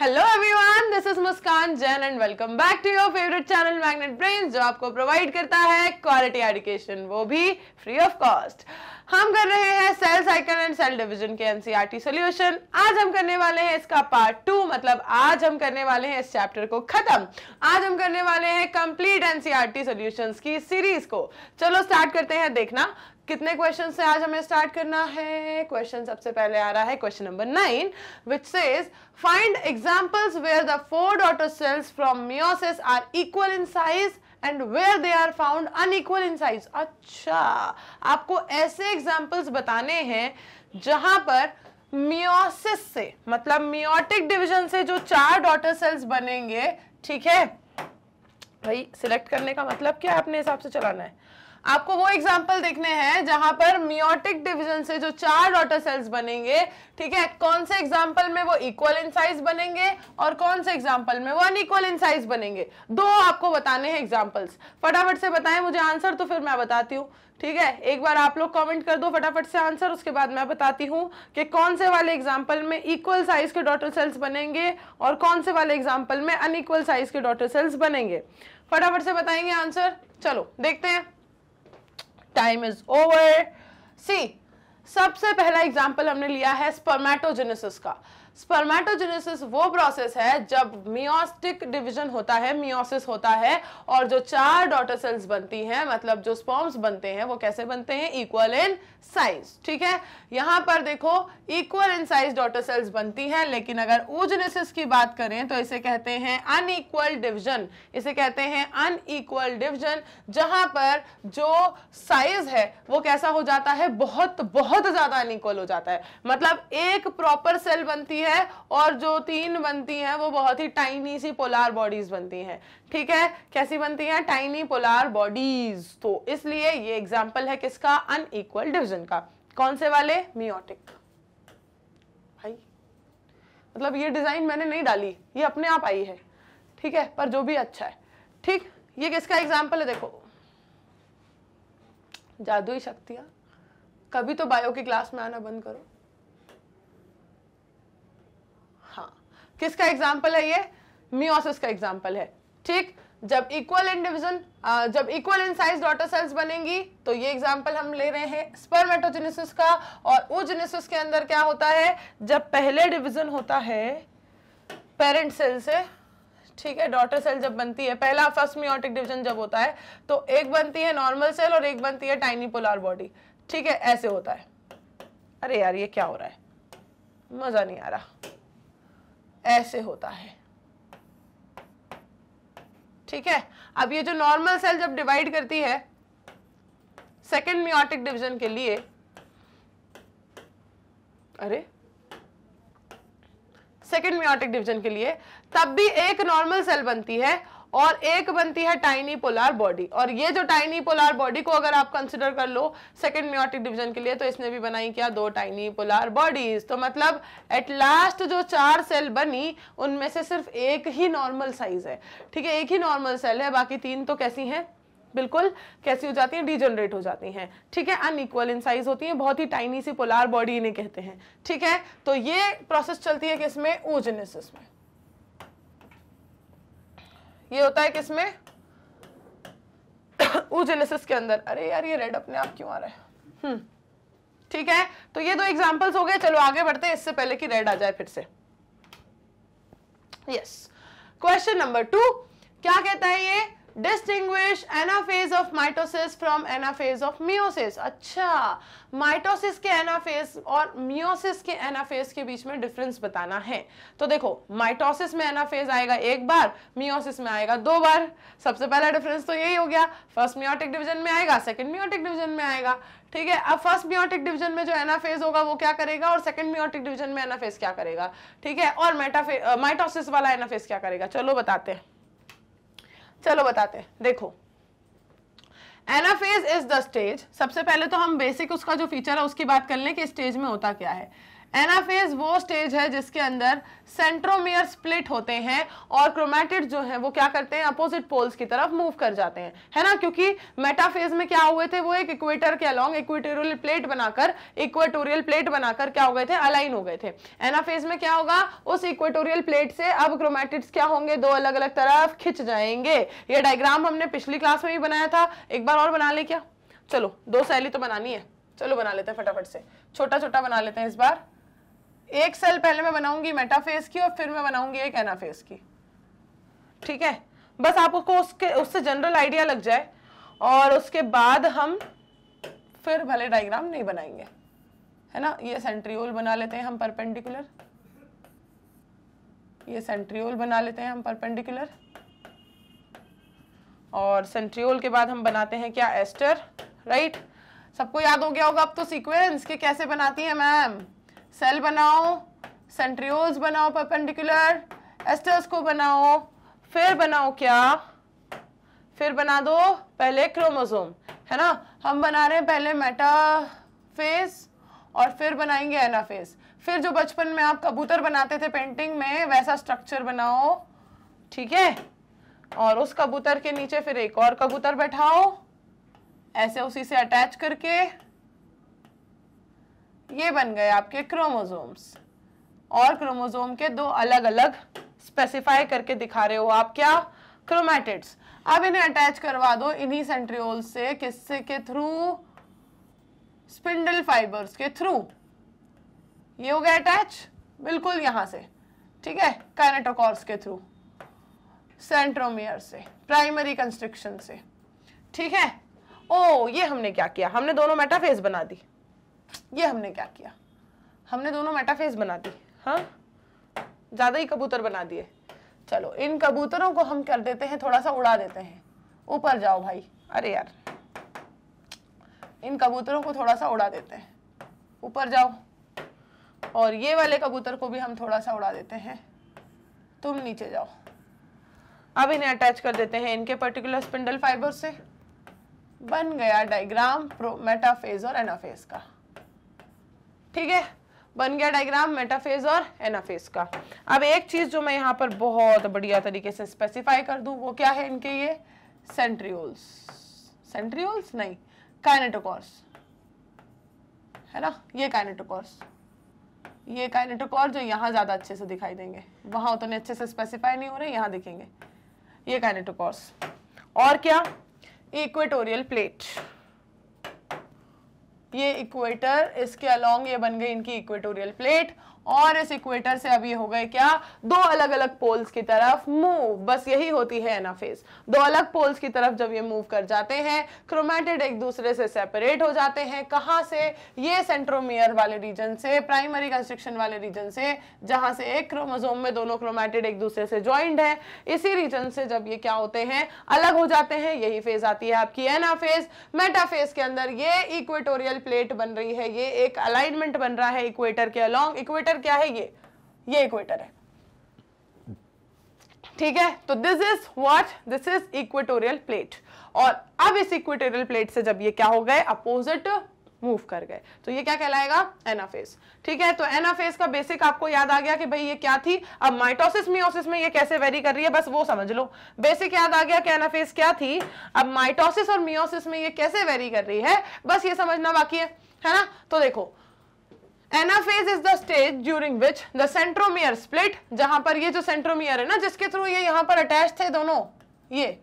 Hello everyone this is Muskan Jain and welcome back to your favourite channel magnet brain जो आपको provide करता है quality education वो भी फ्री ऑफ कॉस्ट हम कर रहे हैं cell cycle and cell division के एनसीईआरटी सॉल्यूशन e आज हम करने वाले हैं इसका पार्ट टू मतलब आज हम करने वाले हैं इस चैप्टर को खत्म आज हम करने वाले हैं कंप्लीट एनसीईआरटी सॉल्यूशंस की सीरीज को चलो स्टार्ट करते हैं देखना कितने क्वेश्चन से आज हमें स्टार्ट करना है क्वेश्चन सबसे पहले आ रहा है question number nine which says find examples where the four daughter cells from meiosis are equal in size and where they are found unequal in size अच्छा आपको ऐसे एग्जाम्पल्स बताने हैं जहां पर मियोसिस से मतलब मियोटिक डिविजन से जो चार डॉटर सेल्स बनेंगे ठीक है भाई सिलेक्ट करने का मतलब क्या है अपने हिसाब से चलाना है आपको वो एग्जाम्पल देखने हैं जहां पर मियोटिक डिविजन से जो चार डॉटर सेल्स बनेंगे ठीक है कौन से एग्जाम्पल में वो इक्वल इन साइज बनेंगे और कौन से एग्जाम्पल में वो अनइक्वल इन साइज बनेंगे दो आपको बताने हैं एग्जाम्पल्स फटाफट से बताएं मुझे आंसर तो फिर मैं बताती हूँ ठीक है एक बार आप लोग कमेंट कर दो फटाफट से आंसर उसके बाद मैं बताती हूँ कि कौन से वाले एग्जाम्पल में इक्वल साइज के डॉटर सेल्स बनेंगे और कौन से वाले एग्जाम्पल में अनइक्वल साइज के डॉटर सेल्स बनेंगे फटाफट से बताएंगे आंसर चलो देखते हैं टाइम इज ओवर सी सबसे पहला एग्जाम्पल हमने लिया है स्पर्मेटोजेनेसिस का स्पर्मेटोजेनेसिस वो प्रोसेस है जब मियोस्टिक डिवीजन होता है मियोसिस होता है और जो चार डॉटर सेल्स बनती हैं मतलब जो स्पॉम्स बनते हैं वो कैसे बनते हैं इक्वल इन साइज ठीक है यहां पर देखो equal in size daughter cells बनती हैं लेकिन अगर ओजनेसिस की बात करें तो इसे कहते हैं अनइक्वल डिवीजन इसे कहते हैं अनइक्वल डिवीजन जहां पर जो साइज है वो कैसा हो जाता है बहुत बहुत ज़्यादा अनइक्वल हो जाता है मतलब एक प्रॉपर सेल बनती है और जो तीन बनती है वो बहुत ही टाइनी सी पोलार बॉडीज बनती है ठीक है कैसी बनती हैं टाइनी पोलार बॉडीज तो इसलिए ये एग्जाम्पल है किसका अनइक्वल डिविजन का कौन से वाले मियोटिक भाई मतलब ये डिजाइन मैंने नहीं डाली ये अपने आप आई है ठीक है पर जो भी अच्छा है ठीक ये किसका एग्जाम्पल है देखो जादुई शक्तियां कभी तो बायो की क्लास में आना बंद करो हाँ किसका एग्जाम्पल है ये मियोसिस का एग्जाम्पल है ठीक जब इक्वल इन डिविजन जब equal in size daughter cells बनेंगी तो ये एग्जांपल हम ले रहे हैं स्पर्मेटोजेनेसिस का और ओजेनेसिस के अंदर क्या होता है जब पहले डिविजन होता है पेरेंट सेल से ठीक है डॉटर सेल जब बनती है पहला फर्स्ट मियोटिक डिविजन जब होता है तो एक बनती है नॉर्मल सेल और एक बनती है टाइनी पोलार बॉडी ठीक है ऐसे होता है अरे यार ये क्या हो रहा है मज़ा नहीं आ रहा ऐसे होता है ठीक है अब ये जो नॉर्मल सेल जब डिवाइड करती है सेकेंड मियोटिक डिवीजन के लिए अरे सेकेंड मियोटिक डिवीजन के लिए तब भी एक नॉर्मल सेल बनती है और एक बनती है टाइनी पोलार बॉडी और ये जो टाइनी पोलार बॉडी को अगर आप कंसिडर कर लो सेकेंड म्योटिक डिवीजन के लिए तो इसने भी बनाई क्या दो टाइनी पोलार बॉडीज तो मतलब एट लास्ट जो चार सेल बनी उनमें से सिर्फ एक ही नॉर्मल साइज है ठीक है एक ही नॉर्मल सेल है बाकी तीन तो कैसी हैं बिल्कुल कैसी हो जाती हैं डिजनरेट हो जाती हैं ठीक है अनइक्वल इन साइज होती हैं बहुत ही टाइनी सी पोलार बॉडी इन्हें कहते हैं ठीक है तो ये प्रोसेस चलती है किसमें ओजनेसिस में ये होता है किसमें ऊजेनेसिस के अंदर अरे यार ये रेड अपने आप क्यों आ रहा है हम्म। ठीक है तो ये दो एग्जाम्पल्स हो गए चलो आगे बढ़ते हैं इससे पहले कि रेड आ जाए फिर से यस क्वेश्चन नंबर टू क्या कहता है ये distinguish anaphase of mitosis from anaphase of meiosis अच्छा माइटोसिस के एनाफेज और मियोसिस के एनाफेज के बीच में डिफरेंस बताना है तो देखो माइटोसिस में एनाफेज आएगा एक बार मियोसिस में आएगा दो बार सबसे पहला डिफरेंस तो यही हो गया फर्स्ट मियोटिक डिवीजन में आएगा सेकेंड मियोटिक डिवीजन में आएगा ठीक है अब फर्स्ट मियोटिक डिवीजन में जो एनाफेज होगा वो क्या करेगा और सेकंड मियोटिक डिवीजन में एनाफेज क्या करेगा ठीक है और माइटोसिस वाला एनाफेज क्या करेगा चलो बताते हैं चलो बताते हैं देखो एनाफेज इज द स्टेज सबसे पहले तो हम बेसिक उसका जो फीचर है उसकी बात कर लें कि स्टेज में होता क्या है एनाफेज वो स्टेज है जिसके अंदर सेंट्रोमियर स्प्लिट होते हैं और क्रोमैटिड जो है वो क्या करते हैं अपोजिट पोल्स की तरफ मूव कर जाते हैं है ना क्योंकि मेटाफेज में क्या हुए थे वो एक इक्वेटर के अलॉन्ग इक्वेटोरियल प्लेट बनाकर इक्वेटोरियल प्लेट बनाकर क्या हो गए थे अलाइन हो गए थे एनाफेज में क्या होगा उस इक्वेटोरियल प्लेट से अब क्रोमैटिड्स क्या होंगे दो अलग अलग तरफ खिंच जाएंगे ये डायग्राम हमने पिछली क्लास में भी बनाया था एक बार और बना ले क्या चलो दो सैली तो बनानी है चलो बना लेते हैं फटाफट से छोटा छोटा बना लेते हैं इस बार एक सेल पहले मैं बनाऊंगी मेटाफेस की और फिर मैं बनाऊंगी एक एनाफेज की ठीक है बस आपको उसके उससे जनरल आइडिया लग जाए और उसके बाद हम फिर भले डायग्राम नहीं बनाएंगे है ना ये सेंट्रियोल बना लेते हैं हम परपेंडिकुलर ये सेंट्रियोल बना लेते हैं हम परपेंडिकुलर और सेंट्रियोल के बाद हम बनाते हैं क्या एस्टर राइट सबको याद हो गया होगा अब तो सीक्वेंस के कैसे बनाती है मैम सेल बनाओ सेंट्रियोज बनाओ परपेंडिकुलर एस्टर्स को बनाओ फिर बनाओ क्या फिर बना दो पहले क्रोमोसोम है ना हम बना रहे हैं पहले फेस और फिर बनाएंगे फेस फिर जो बचपन में आप कबूतर बनाते थे पेंटिंग में वैसा स्ट्रक्चर बनाओ ठीक है और उस कबूतर के नीचे फिर एक और कबूतर बैठाओ ऐसे उसी से अटैच करके ये बन गए आपके क्रोमोजोम्स और क्रोमोजोम के दो अलग अलग स्पेसिफाई करके दिखा रहे हो आप क्या क्रोमैटिड्स अब इन्हें अटैच करवा दो इन्हीं सेंट्रियोल से किससे के थ्रू स्पिंडल फाइबर्स के थ्रू ये हो गया अटैच बिल्कुल यहां से ठीक है कैनेटोकॉर्स के थ्रू सेंट्रोमियर से प्राइमरी कंस्ट्रक्शन से ठीक है ओ ये हमने क्या किया हमने दोनों मेटाफेज बना दी ये हमने क्या किया हमने दोनों मेटाफेज बना दी हाँ ज़्यादा ही कबूतर बना दिए चलो इन कबूतरों को हम कर देते हैं थोड़ा सा उड़ा देते हैं ऊपर जाओ भाई अरे यार इन कबूतरों को थोड़ा सा उड़ा देते हैं ऊपर जाओ और ये वाले कबूतर को भी हम थोड़ा सा उड़ा देते हैं तुम नीचे जाओ अब इन्हें अटैच कर देते हैं इनके पर्टिकुलर स्पिंडल फाइबर से बन गया डायग्राम मेटाफेज और एनाफेज का ठीक है बन गया डायग्राम मेटाफेज और एनाफेज का अब एक चीज जो मैं यहाँ पर बहुत बढ़िया तरीके से स्पेसिफाई कर दू वो क्या है इनके ये सेंट्रियोल्स सेंट्रियोल्स नहीं काइनेटोकॉर्स है ना ये काइनेटोकॉर्स ये काइनेटोकॉर जो यहाँ ज़्यादा अच्छे से दिखाई देंगे वहां उतने अच्छे से स्पेसिफाई नहीं हो रहे यहाँ दिखेंगे ये काइनेटोकॉर्स और क्या इक्वेटोरियल प्लेट ये इक्वेटर इसके अलोंग ये बन गई इनकी इक्वेटोरियल प्लेट और इस इक्वेटर से अब ये हो गए क्या दो अलग अलग पोल्स की तरफ मूव बस यही होती है एनाफेज दो अलग पोल्स की तरफ जब ये मूव कर जाते हैं क्रोमेटेड एक दूसरे से सेपरेट हो जाते हैं कहां से ये सेंट्रोमियर वाले रीजन से प्राइमरी कंस्ट्रक्शन वाले रीजन से जहां से एक क्रोमोजोम में दोनों क्रोमेटेड एक दूसरे से ज्वाइंट है इसी रीजन से जब ये क्या होते हैं अलग हो जाते हैं यही फेज आती है आपकी एनाफेज मेटाफेज के अंदर ये इक्वेटोरियल प्लेट बन रही है ये एक अलाइनमेंट बन रहा है इक्वेटर के अलॉन्ग इक्वेटर इक्वेटर क्या है ये ये इक्वेटर है ठीक है तो this is what this is equatorial plate और अब इस इक्वेटोरियल प्लेट से जब ये क्या हो गए अपोजिट मूव कर गए तो ये क्या कहलाएगा एनाफेज ठीक है तो एनाफेज का बेसिक आपको याद आ गया कि भाई ये क्या थी अब माइटोसिस मियोसिस में ये कैसे वेरी कर रही है बस वो समझ लो बेसिक याद आ गया कि एनाफेज क्या थी अब माइटोसिस और मियोसिस में ये कैसे वेरी कर रही है बस ये समझना बाकी है है ना तो देखो anaphase is the stage during which the centromere split जहां पर ये जो सेंट्रोमियर है ना जिसके थ्रू ये यहां पर अटैच थे दोनों ये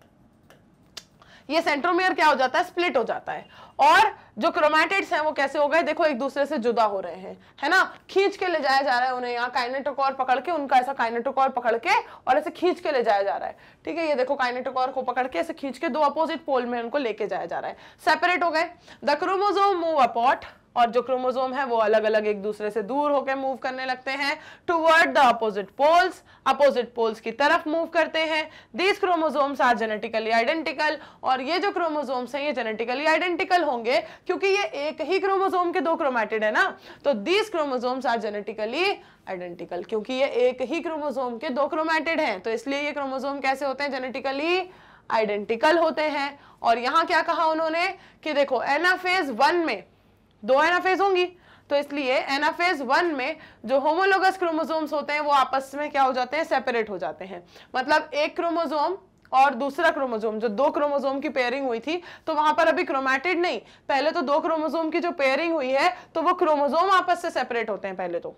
ये सेंट्रोमियर क्या हो जाता है स्प्लिट हो जाता है और जो क्रोमैटिड्स हैं वो कैसे हो गए देखो एक दूसरे से जुदा हो रहे हैं है ना खींच के ले जाया जा रहा है उन्हें यहाँ काइनेटोकॉर पकड़ के उनका ऐसा काइनेटोकॉर पकड़ के और ऐसे खींच के ले जाया जा रहा है ठीक है ये देखो काइनेटोकॉर को पकड़ के ऐसे खींच के दो अपोजिट पोल में उनको लेके जाया जा रहा है सेपरेट हो गए द क्रोमोजोम मूव अपॉट और जो क्रोमोजोम है वो अलग अलग एक दूसरे से दूर होकर मूव करने लगते हैं toward the opposite poles opposite poles की तरफ मूव करते हैं these chromosomes are genetically identical और ये जो क्रोमोजोम्स हैं ये जेनेटिकली आइडेंटिकल होंगे क्योंकि ये एक ही क्रोमोजोम के दो क्रोमेटेड है ना तो these chromosomes are genetically identical क्योंकि ये एक ही क्रोमोजोम के दो क्रोमेटेड हैं तो इसलिए ये क्रोमोजोम कैसे होते हैं जेनेटिकली आइडेंटिकल होते हैं और यहां क्या कहा उन्होंने कि देखो एनाफेज वन में दो एनाफेज होंगी तो इसलिए एनाफेज वन में जो होमोलोगस क्रोमोजोम्स होते हैं वो आपस में क्या हो जाते हैं सेपरेट हो जाते हैं मतलब एक क्रोमोजोम और दूसरा क्रोमोजोम जो दो क्रोमोजोम की पेयरिंग हुई थी तो वहां पर अभी क्रोमैटिड नहीं पहले तो दो क्रोमोजोम की जो पेयरिंग हुई है तो वो क्रोमोजोम आपस से सेपरेट होते हैं पहले तो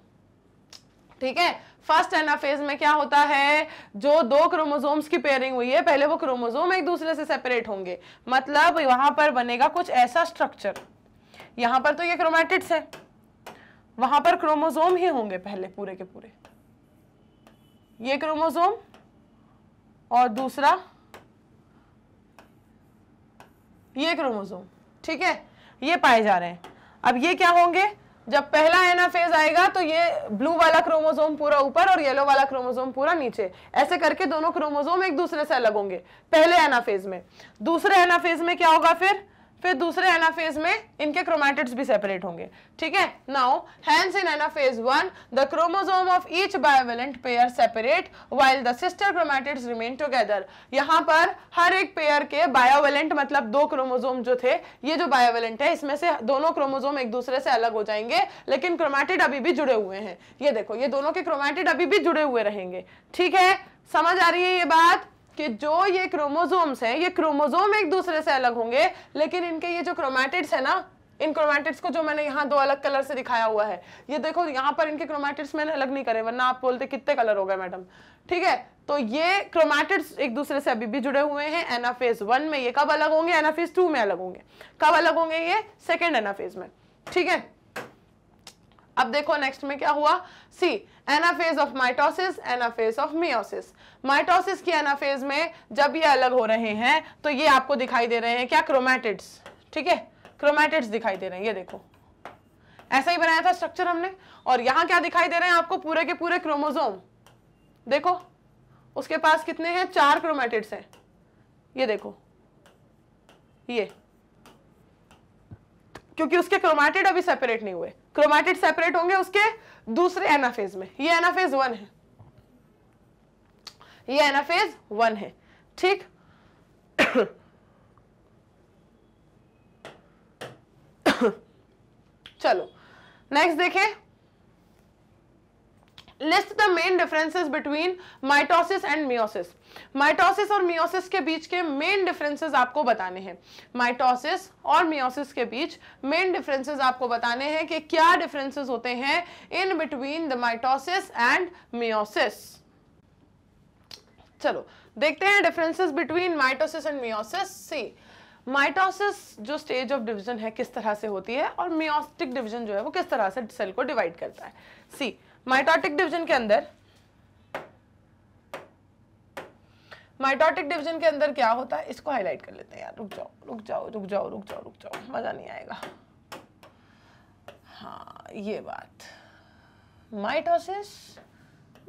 ठीक है फर्स्ट एनाफेज में क्या होता है जो दो क्रोमोजोम्स की पेयरिंग हुई है पहले वो क्रोमोजोम एक दूसरे से सेपरेट होंगे मतलब वहां पर बनेगा कुछ ऐसा स्ट्रक्चर यहां पर तो ये क्रोमैटिड्स है वहां पर क्रोमोजोम ही होंगे पहले पूरे के पूरे ये क्रोमोजोम और दूसरा ये क्रोमोजोम ठीक है ये पाए जा रहे हैं अब ये क्या होंगे जब पहला एनाफेज आएगा तो ये ब्लू वाला क्रोमोजोम पूरा ऊपर और येलो वाला क्रोमोजोम पूरा नीचे ऐसे करके दोनों क्रोमोजोम एक दूसरे से अलग होंगे पहले एनाफेज में दूसरे एनाफेज में क्या होगा फिर फिर दूसरे एनाफेज में इनके क्रोमैटिड्स भी सेपरेट होंगे ठीक है now hence in anaphase one the chromosome of each bivalent pair separate while the sister chromatids remain together यहां पर हर एक पेयर के बायोवेलेंट मतलब दो क्रोमोजोम जो थे ये जो बायोवेलेंट है इसमें से दोनों क्रोमोजोम एक दूसरे से अलग हो जाएंगे लेकिन क्रोमैटिड अभी भी जुड़े हुए हैं ये देखो ये दोनों के क्रोमैटिड अभी भी जुड़े हुए रहेंगे ठीक है समझ आ रही है ये बात कि जो ये क्रोमोजोम्स हैं ये क्रोमोजोम एक दूसरे से अलग होंगे लेकिन इनके ये जो क्रोमैटिड्स है ना इन क्रोमैटिड्स को जो मैंने यहाँ दो अलग कलर से दिखाया हुआ है ये देखो यहाँ पर इनके क्रोमैटिड्स मैंने अलग नहीं करे वरना आप बोलते कितने कलर हो गए मैडम ठीक है तो ये क्रोमैटिड्स एक दूसरे से अभी भी जुड़े हुए हैं एनाफेज वन में ये कब अलग होंगे एनाफेज टू में अलग होंगे कब अलग होंगे ये सेकेंड एनाफेज में ठीक है अब देखो नेक्स्ट में क्या हुआ see anaphase of mitosis anaphase of meiosis mitosis की एनाफेज में जब ये अलग हो रहे हैं तो ये आपको दिखाई दे रहे हैं क्या क्रोमैटिड्स ठीक है क्रोमैटिड्स दिखाई दे रहे हैं ये देखो ऐसा ही बनाया था स्ट्रक्चर हमने और यहां क्या दिखाई दे रहे हैं आपको पूरे के पूरे क्रोमोजोम देखो उसके पास कितने हैं चार क्रोमैटिड्स हैं ये देखो ये क्योंकि उसके क्रोमैटिड अभी सेपरेट नहीं हुए क्रोमैटिड सेपरेट होंगे उसके दूसरे एनाफेज में ये एनाफेज वन है ये फेज वन है ठीक चलो नेक्स्ट देखें list the main differences between mitosis and meiosis mitosis और मियोसिस के बीच के मेन डिफरेंसेस आपको बताने हैं माइटोसिस और मियोसिस के बीच मेन डिफरेंसेस आपको बताने हैं कि क्या डिफरेंसेस होते हैं in between the mitosis and meiosis चलो देखते हैं differences between mitosis and meiosis see mitosis जो स्टेज ऑफ डिवीजन है किस तरह से होती है और मियोस्टिक डिवीजन जो है वो किस तरह से सेल को डिवाइड करता है सी माइटोटिक डिवीजन के अंदर माइटोटिक डिवीजन के अंदर क्या होता है इसको हाईलाइट कर लेते हैं यार रुक जाओ रुक जाओ रुक जाओ रुक जाओ रुक जाओ मज़ा नहीं आएगा हाँ ये बात माइटोसिस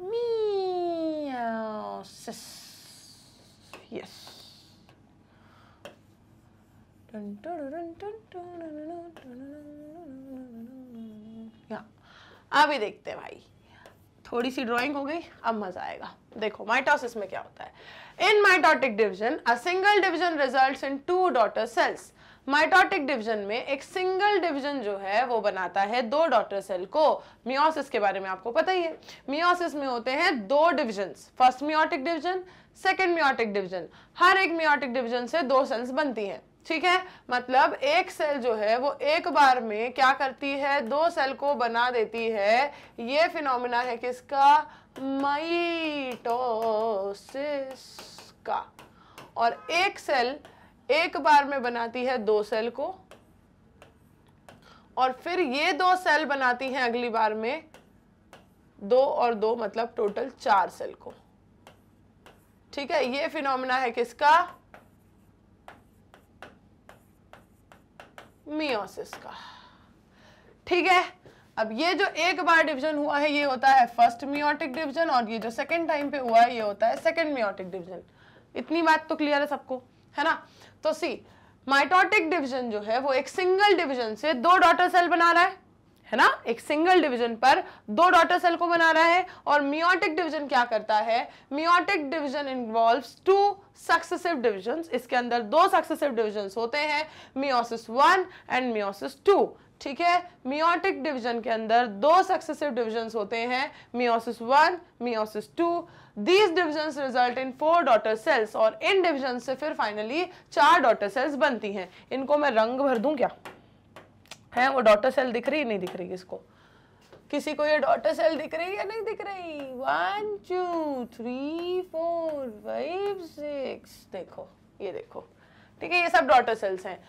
Meow. Yes. Yeah. अभी देखते हैं भाई थोड़ी सी ड्राइंग हो गई अब मजा आएगा देखो माइटोसिस में क्या होता है in mitotic division a single division results in two daughter cells mitotic division में एक सिंगल डिवीजन जो है वो बनाता है दो डॉटर सेल को मियोसिस के बारे में आपको पता ही है मियोसिस में होते हैं दो division first meiotic division second meiotic division हर एक मियोटिक डिवीजन से दो सेल्स बनती हैं ठीक है मतलब एक सेल जो है वो एक बार में क्या करती है दो सेल को बना देती है ये फिनोमिना है किसका माइटोसिस का और एक सेल एक बार में बनाती है दो सेल को और फिर ये दो सेल बनाती हैं अगली बार में दो और दो मतलब टोटल चार सेल को ठीक है ये फिनोमिना है किसका मियोसिस का ठीक है अब ये जो एक बार डिवीजन हुआ है ये होता है फर्स्ट मियोटिक डिवीजन और ये जो सेकंड टाइम पे हुआ है ये होता है सेकंड मियोटिक डिवीजन इतनी बात तो क्लियर है सबको है ना तो सी माइटोटिक डिवीजन जो है वो एक सिंगल डिवीजन से दो डॉटर सेल बना रहा है है ना एक सिंगल डिवीजन पर दो डॉटर सेल को बना रहा है और मियोटिक डिवीजन क्या करता है meiotic division involve two successive divisions इसके अंदर दो सक्सेसिव डिविजन्स होते हैं meiosis one and meiosis two ठीक है मियोटिक डिवीजन के अंदर दो सक्सेसिव डिविजन्स होते हैं meiosis one meiosis two these division result in four daughter cells और इन डिविजन से फिर फाइनली चार डॉटर सेल्स बनती हैं इनको मैं रंग भर दूं क्या है वो डॉटर सेल दिख रही नहीं दिख रही किसको किसी को ये डॉटर सेल दिख रही या नहीं दिख रही one two three four five six देखो ये देखो ठीक है ये सब डॉटर सेल्स हैं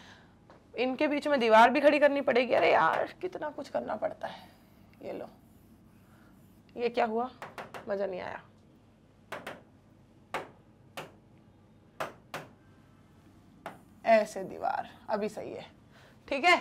इनके बीच में दीवार भी खड़ी करनी पड़ेगी अरे यार कितना कुछ करना पड़ता है ये लो ये क्या हुआ मज़ा नहीं आया ऐसे दीवार अभी सही है ठीक है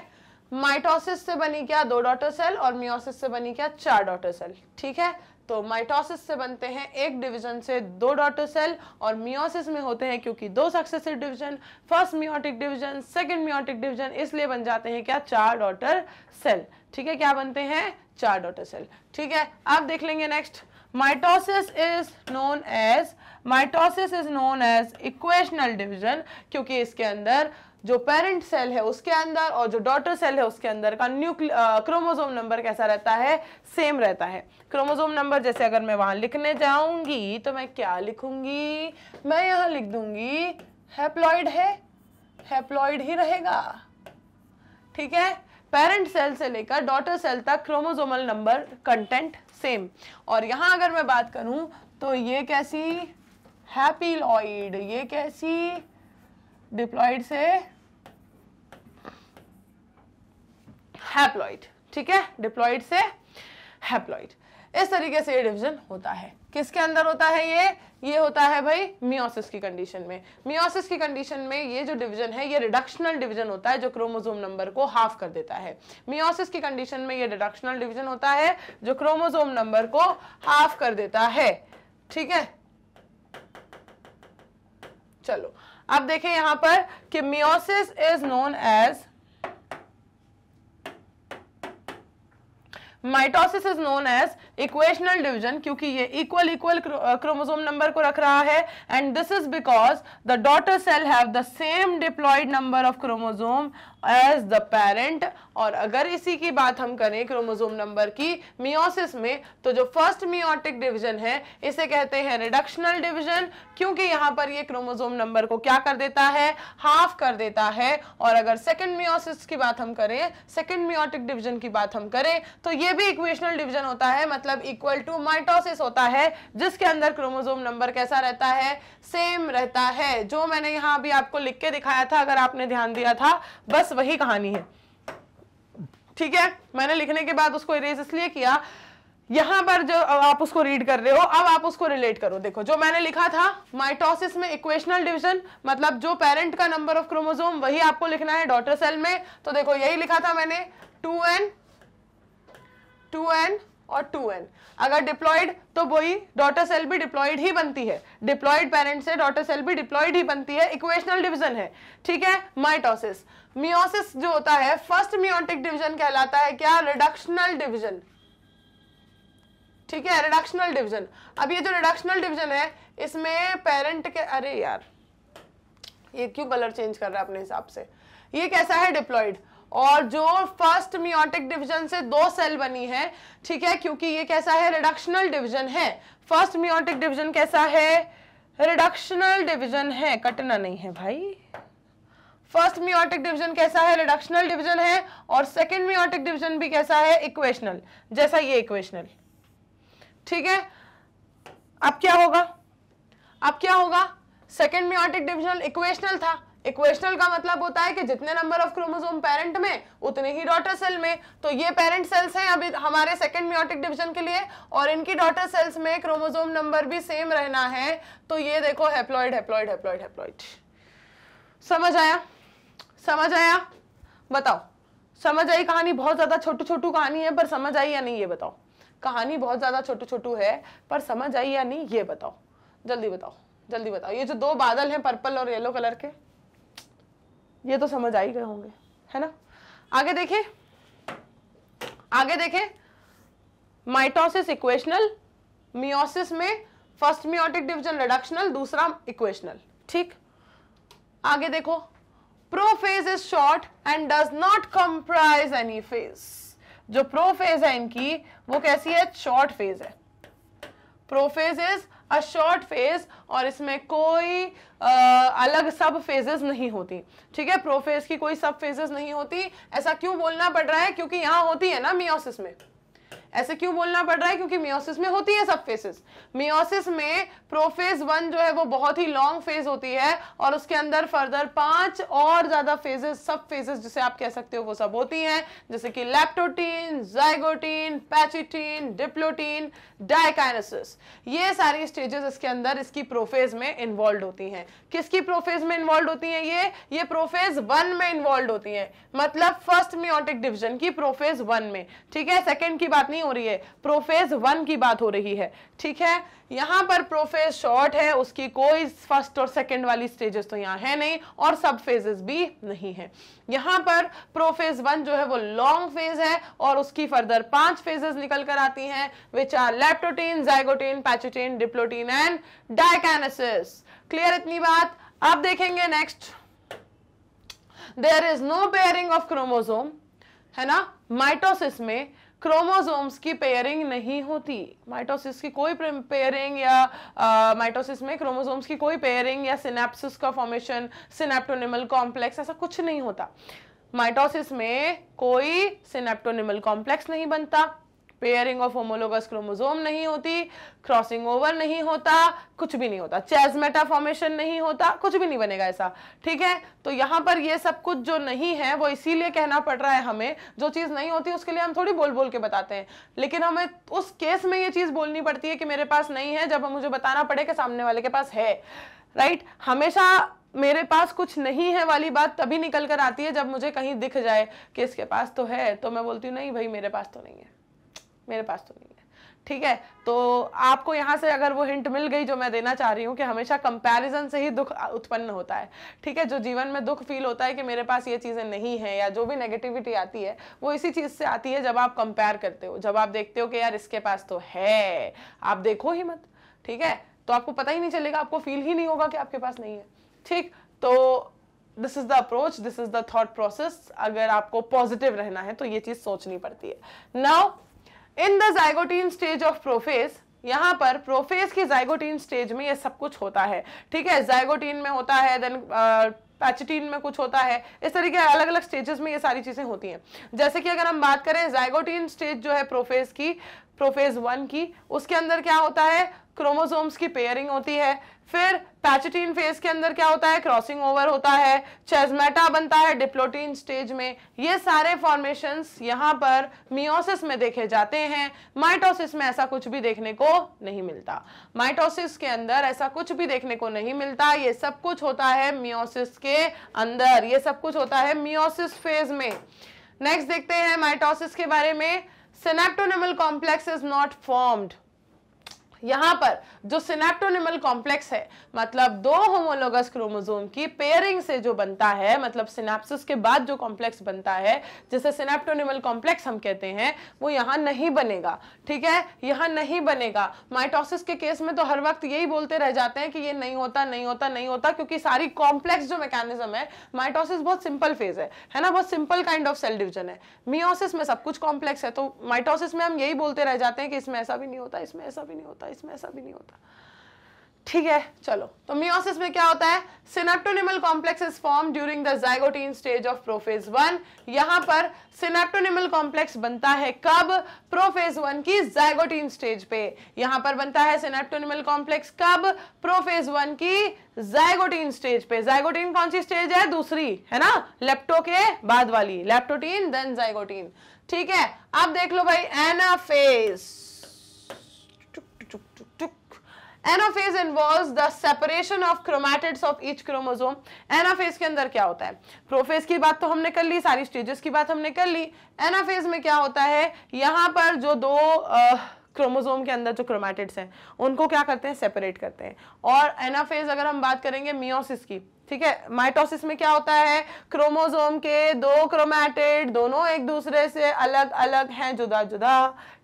माइटोसिस से बनी क्या दो डॉटर सेल और मियोसिस से बनी क्या चार डॉटर सेल ठीक है तो माइटोसिस से बनते हैं एक डिवीजन से दो डॉटर सेल और मियोसिस में होते हैं क्योंकि दो successive division first meiotic division second meiotic division इसलिए बन जाते हैं क्या चार डॉटर सेल ठीक है क्या बनते हैं चार डॉटर सेल ठीक है आप देख लेंगे next mitosis is known as mitosis is known as equational division क्योंकि इसके अंदर जो पेरेंट सेल है उसके अंदर और जो डॉटर सेल है उसके अंदर का न्यूक्ल क्रोमोजोम नंबर कैसा रहता है सेम रहता है क्रोमोजोम नंबर जैसे अगर मैं वहां लिखने जाऊंगी तो मैं क्या लिखूंगी मैं यहाँ लिख दूंगी हैप्लॉइड है हैप्लॉइड ही रहेगा ठीक है पेरेंट सेल से लेकर डॉटर सेल तक क्रोमोजोमल नंबर कंटेंट सेम और यहां अगर मैं बात करूं तो ये कैसी हैप्पीलॉइड ये कैसी डिप्लॉइड से हैप्लॉइड ठीक है डिप्लॉइड से हैप्लॉइड इस तरीके से ये डिवीजन होता है किसके अंदर होता है ये ये होता है भाई मियोसिस की कंडीशन में मियोसिस की कंडीशन में ये जो डिवीजन है ये रिडक्शनल डिवीजन होता है जो क्रोमोजोम नंबर को हाफ कर देता है मियोसिस की कंडीशन में ये रिडक्शनल डिवीजन होता है जो क्रोमोजोम नंबर को हाफ कर देता है ठीक है चलो अब देखें यहां पर कि meiosis is known as mitosis is known as equational division क्योंकि ये इक्वल इक्वल क्रोमोसोम नंबर को रख रहा है and this is because the daughter cell have the same diploid number of chromosome as the parent और अगर इसी की बात हम करें क्रोमोजोम नंबर की मियोसिस में तो जो फर्स्ट मियोटिक डिवीजन है इसे कहते हैं रिडक्शनल डिवीजन क्योंकि यहां पर ये क्रोमोजोम नंबर को क्या कर देता है हाफ कर देता है और अगर सेकेंड मियोसिस की बात हम करें सेकेंड मियोटिक डिवीजन की बात हम करें तो ये भी इक्वेशनल डिवीजन होता है मतलब इक्वल टू माइटोसिस होता है जिसके अंदर क्रोमोजोम नंबर कैसा रहता है सेम रहता है जो मैंने यहां अभी आपको लिख के दिखाया था अगर आपने ध्यान दिया था बस वही कहानी है ठीक है मैंने लिखने के बाद उसको इरेज इसलिए किया यहां पर जो आप उसको रीड कर रहे हो अब आप उसको रिलेट करो देखो जो मैंने लिखा था माइटोसिस में इक्वेशनल डिवीजन मतलब जो पेरेंट का नंबर ऑफ क्रोमोजोम वही आपको लिखना है डॉटर सेल में तो देखो यही लिखा था मैंने टू एन टू एन और टू एन अगर डिप्लॉयड तो वही डॉटर सेल भी डिप्लॉयड ही बनती है डिप्लॉयड पेरेंट से डॉटर सेल भी डिप्लॉयड ही बनती है इक्वेशनल डिविजन है ठीक है माइटोसिस मियोसिस जो होता है फर्स्ट मियोटिक डिवीजन कहलाता है क्या रिडक्शनल डिवीजन ठीक है रिडक्शनल डिवीजन अब ये जो रिडक्शनल डिवीजन है इसमें पेरेंट के अरे यार ये क्यों कलर चेंज कर रहा है अपने हिसाब से ये कैसा है डिप्लॉइड और जो फर्स्ट मियोटिक डिवीजन से दो सेल बनी है ठीक है क्योंकि ये कैसा है रिडक्शनल डिवीजन है फर्स्ट मियोटिक डिवीजन कैसा है रिडक्शनल डिवीजन है कटना नहीं है भाई फर्स्ट मियोटिक डिवीजन कैसा है रिडक्शनल डिवीजन है और सेकंड मियोटिक डिवीजन भी कैसा है इक्वेशनल जैसा ये इक्वेशनल ठीक है अब क्या होगा अब क्या होगा सेकेंड मियोटिक डिवीजन इक्वेशनल था इक्वेशनल का मतलब होता है कि जितने नंबर ऑफ क्रोमोसोम पेरेंट में उतने ही डॉटर सेल में तो ये पेरेंट सेल्स हैं अभी हमारे सेकंड मियोटिक डिवीजन के लिए और इनकी डॉटर सेल्स में क्रोमोसोम नंबर भी सेम रहना है तो ये देखो हैप्लॉइड हैप्लॉइड हैप्लॉइड हैप्लॉइड समझ आया समझ आया बताओ समझ आई कहानी बहुत ज़्यादा छोटू छोटू कहानी है पर समझ आई या नहीं ये बताओ कहानी बहुत ज़्यादा छोटू छोटू है पर समझ आई या नहीं ये बताओ जल्दी बताओ जल्दी बताओ ये जो दो बादल हैं पर्पल और येलो कलर के ये तो समझ आई गए होंगे है ना आगे देखिए आगे देखे माइटोसिस इक्वेशनल मियोसिस में फर्स्ट मियोटिक डिविजन रिडक्शनल दूसरा इक्वेशनल ठीक आगे देखो prophase is short and does not comprise any phase जो प्रोफेज है इनकी वो कैसी है शॉर्ट फेज है prophase is a short phase और इसमें कोई आ, अलग सब फेजेस नहीं होती ठीक है प्रोफेज की कोई सब फेजेस नहीं होती ऐसा क्यों बोलना पड़ रहा है क्योंकि यहां होती है ना मियोसिस में ऐसे क्यों बोलना पड़ रहा है क्योंकि मियोसिस में होती है सब फेसेस मियोसिस में प्रोफेज वन जो है वो बहुत ही लॉन्ग फेज होती है और उसके अंदर फर्दर पांच और ज्यादा फेजेस सब फेजेस जिसे आप कह सकते हो वो सब होती हैं जैसे कि leptotene zygotene pachytene diplotene diakinesis ये सारी स्टेजेस इसके अंदर इसकी प्रोफेज में इन्वॉल्व होती हैं किसकी प्रोफेज में इन्वॉल्व होती हैं ये ये प्रोफेज वन में इन्वॉल्व होती हैं मतलब फर्स्ट मियोटिक डिविजन की प्रोफेज वन में ठीक है सेकेंड की बात नहीं नहीं हो रही है प्रोफेज वन की बात हो रही है ठीक है यहां पर प्रोफेज शॉर्ट है उसकी कोई फर्स्ट और सेकेंड वाली स्टेजेस तो यहां है नहीं और सब फेजेस भी नहीं है यहां पर प्रोफेज वन जो है वो लॉन्ग फेज है और उसकी फर्दर पांच फेजेस निकल कर आती हैं which are leptotene zygotene pachytene diplotene and diakinesis clear इतनी बात अब देखेंगे next there is no pairing of chromosome है ना माइटोसिस में क्रोमोसोम्स की पेयरिंग नहीं होती माइटोसिस की कोई पेयरिंग या माइटोसिस में क्रोमोसोम्स की कोई पेयरिंग या सिनेप्सिस का फॉर्मेशन सिनेप्टोनिमल कॉम्प्लेक्स ऐसा कुछ नहीं होता माइटोसिस में कोई सिनेप्टोनिमल कॉम्प्लेक्स नहीं बनता पेयरिंग ऑफ होमोलोगस क्रोमोजोम नहीं होती क्रॉसिंग ओवर नहीं होता कुछ भी नहीं होता चेजमेटा फॉर्मेशन नहीं होता कुछ भी नहीं बनेगा ऐसा ठीक है तो यहाँ पर ये सब कुछ जो नहीं है वो इसीलिए कहना पड़ रहा है हमें जो चीज़ नहीं होती उसके लिए हम थोड़ी बोल बोल के बताते हैं लेकिन हमें उस केस में ये चीज़ बोलनी पड़ती है कि मेरे पास नहीं है जब मुझे बताना पड़े कि सामने वाले के पास है राइट हमेशा मेरे पास कुछ नहीं है वाली बात तभी निकल कर आती है जब मुझे कहीं दिख जाए कि इसके पास तो है तो मैं बोलती हूँ नहीं भाई मेरे पास तो नहीं है मेरे पास तो नहीं है ठीक है तो आपको यहाँ से अगर वो हिंट मिल गई जो मैं देना चाह रही हूँ कि हमेशा कंपैरिजन से ही दुख उत्पन्न होता है ठीक है जो जीवन में दुख फील होता है कि मेरे पास ये चीज़ें नहीं हैं या जो भी नेगेटिविटी आती है वो इसी चीज़ से आती है जब आप कंपेयर करते हो जब आप देखते हो कि यार इसके पास तो है आप देखो ही मत ठीक है तो आपको पता ही नहीं चलेगा आपको फील ही नहीं होगा कि आपके पास नहीं है ठीक तो this is the approach this is the thought process अगर आपको पॉजिटिव रहना है तो ये चीज़ सोचनी पड़ती है now in the zygotene stage of prophase यहाँ पर प्रोफेस की जाइगोटीन स्टेज में ये सब कुछ होता है ठीक है जाइगोटीन में होता है देन पैचटीन में कुछ होता है इस तरीके अलग अलग स्टेजेस में ये सारी चीज़ें होती हैं जैसे कि अगर हम बात करें जाइगोटीन स्टेज जो है प्रोफेस की प्रोफेज वन की उसके अंदर क्या होता है क्रोमोसोम्स की पेयरिंग होती है फिर पैचटीन फेज के अंदर क्या होता है क्रॉसिंग ओवर होता है चेजमेटा बनता है डिप्लोटीन स्टेज में ये सारे फॉर्मेशंस यहाँ पर मियोसिस में देखे जाते हैं माइटोसिस में ऐसा कुछ भी देखने को नहीं मिलता माइटोसिस के अंदर ऐसा कुछ भी देखने को नहीं मिलता ये सब कुछ होता है मियोसिस के अंदर ये सब कुछ होता है मियोसिस फेज में नेक्स्ट देखते हैं माइटोसिस के बारे में synaptonemal complex is not formed यहाँ पर जो सिनेप्टोनिमल कॉम्प्लेक्स है मतलब दो होमोलोगस क्रोमोजोम की पेयरिंग से जो बनता है मतलब सिनेप्सिस के बाद जो कॉम्प्लेक्स बनता है जिसे सिनेप्टोनिमल कॉम्प्लेक्स हम कहते हैं वो यहाँ नहीं बनेगा ठीक है यहाँ नहीं बनेगा माइटोसिस के केस में तो हर वक्त यही बोलते रह जाते हैं कि ये नहीं होता नहीं होता नहीं होता क्योंकि सारी कॉम्प्लेक्स जो मैकेनिज्म है माइटोसिस बहुत सिंपल फेज है है ना बहुत simple kind of cell division है मियोसिस में सब कुछ कॉम्प्लेक्स है तो माइटोसिस में हम यही बोलते रह जाते हैं कि इसमें ऐसा भी नहीं होता इसमें ऐसा भी नहीं होता इसमें ऐसा भी नहीं होता ठीक है चलो तो मियोसिस में क्या होता है synaptonemal complex is formed during the zygotene stage of prophase one यहां पर सिनेप्टोनिमल कॉम्प्लेक्स बनता है कब प्रोफेज वन की जाइगोटीन स्टेज पे यहां पर बनता है सिनेप्टोनिमल कॉम्प्लेक्स कब प्रोफेज वन की जाइगोटीन स्टेज पे जाइगोटीन कौन सी स्टेज है दूसरी है ना लेप्टो के बाद वाली लेप्टोटीन देन जाइगोटीन ठीक है अब देख लो भाई anaphase anaphase involve the separation of chromatids of each chromosome anaphase के अंदर क्या होता है प्रोफेज की बात तो हमने कर ली सारी स्टेजेस की बात हमने कर ली एनाफेज में क्या होता है यहाँ पर जो दो आ, क्रोमोजोम के अंदर जो क्रोमैटिड्स हैं उनको क्या करते हैं सेपरेट करते हैं और एनाफेज अगर हम बात करेंगे मियोसिस की ठीक है माइटोसिस में क्या होता है क्रोमोजोम के दो क्रोमैटिड दोनों एक दूसरे से अलग अलग हैं जुदा जुदा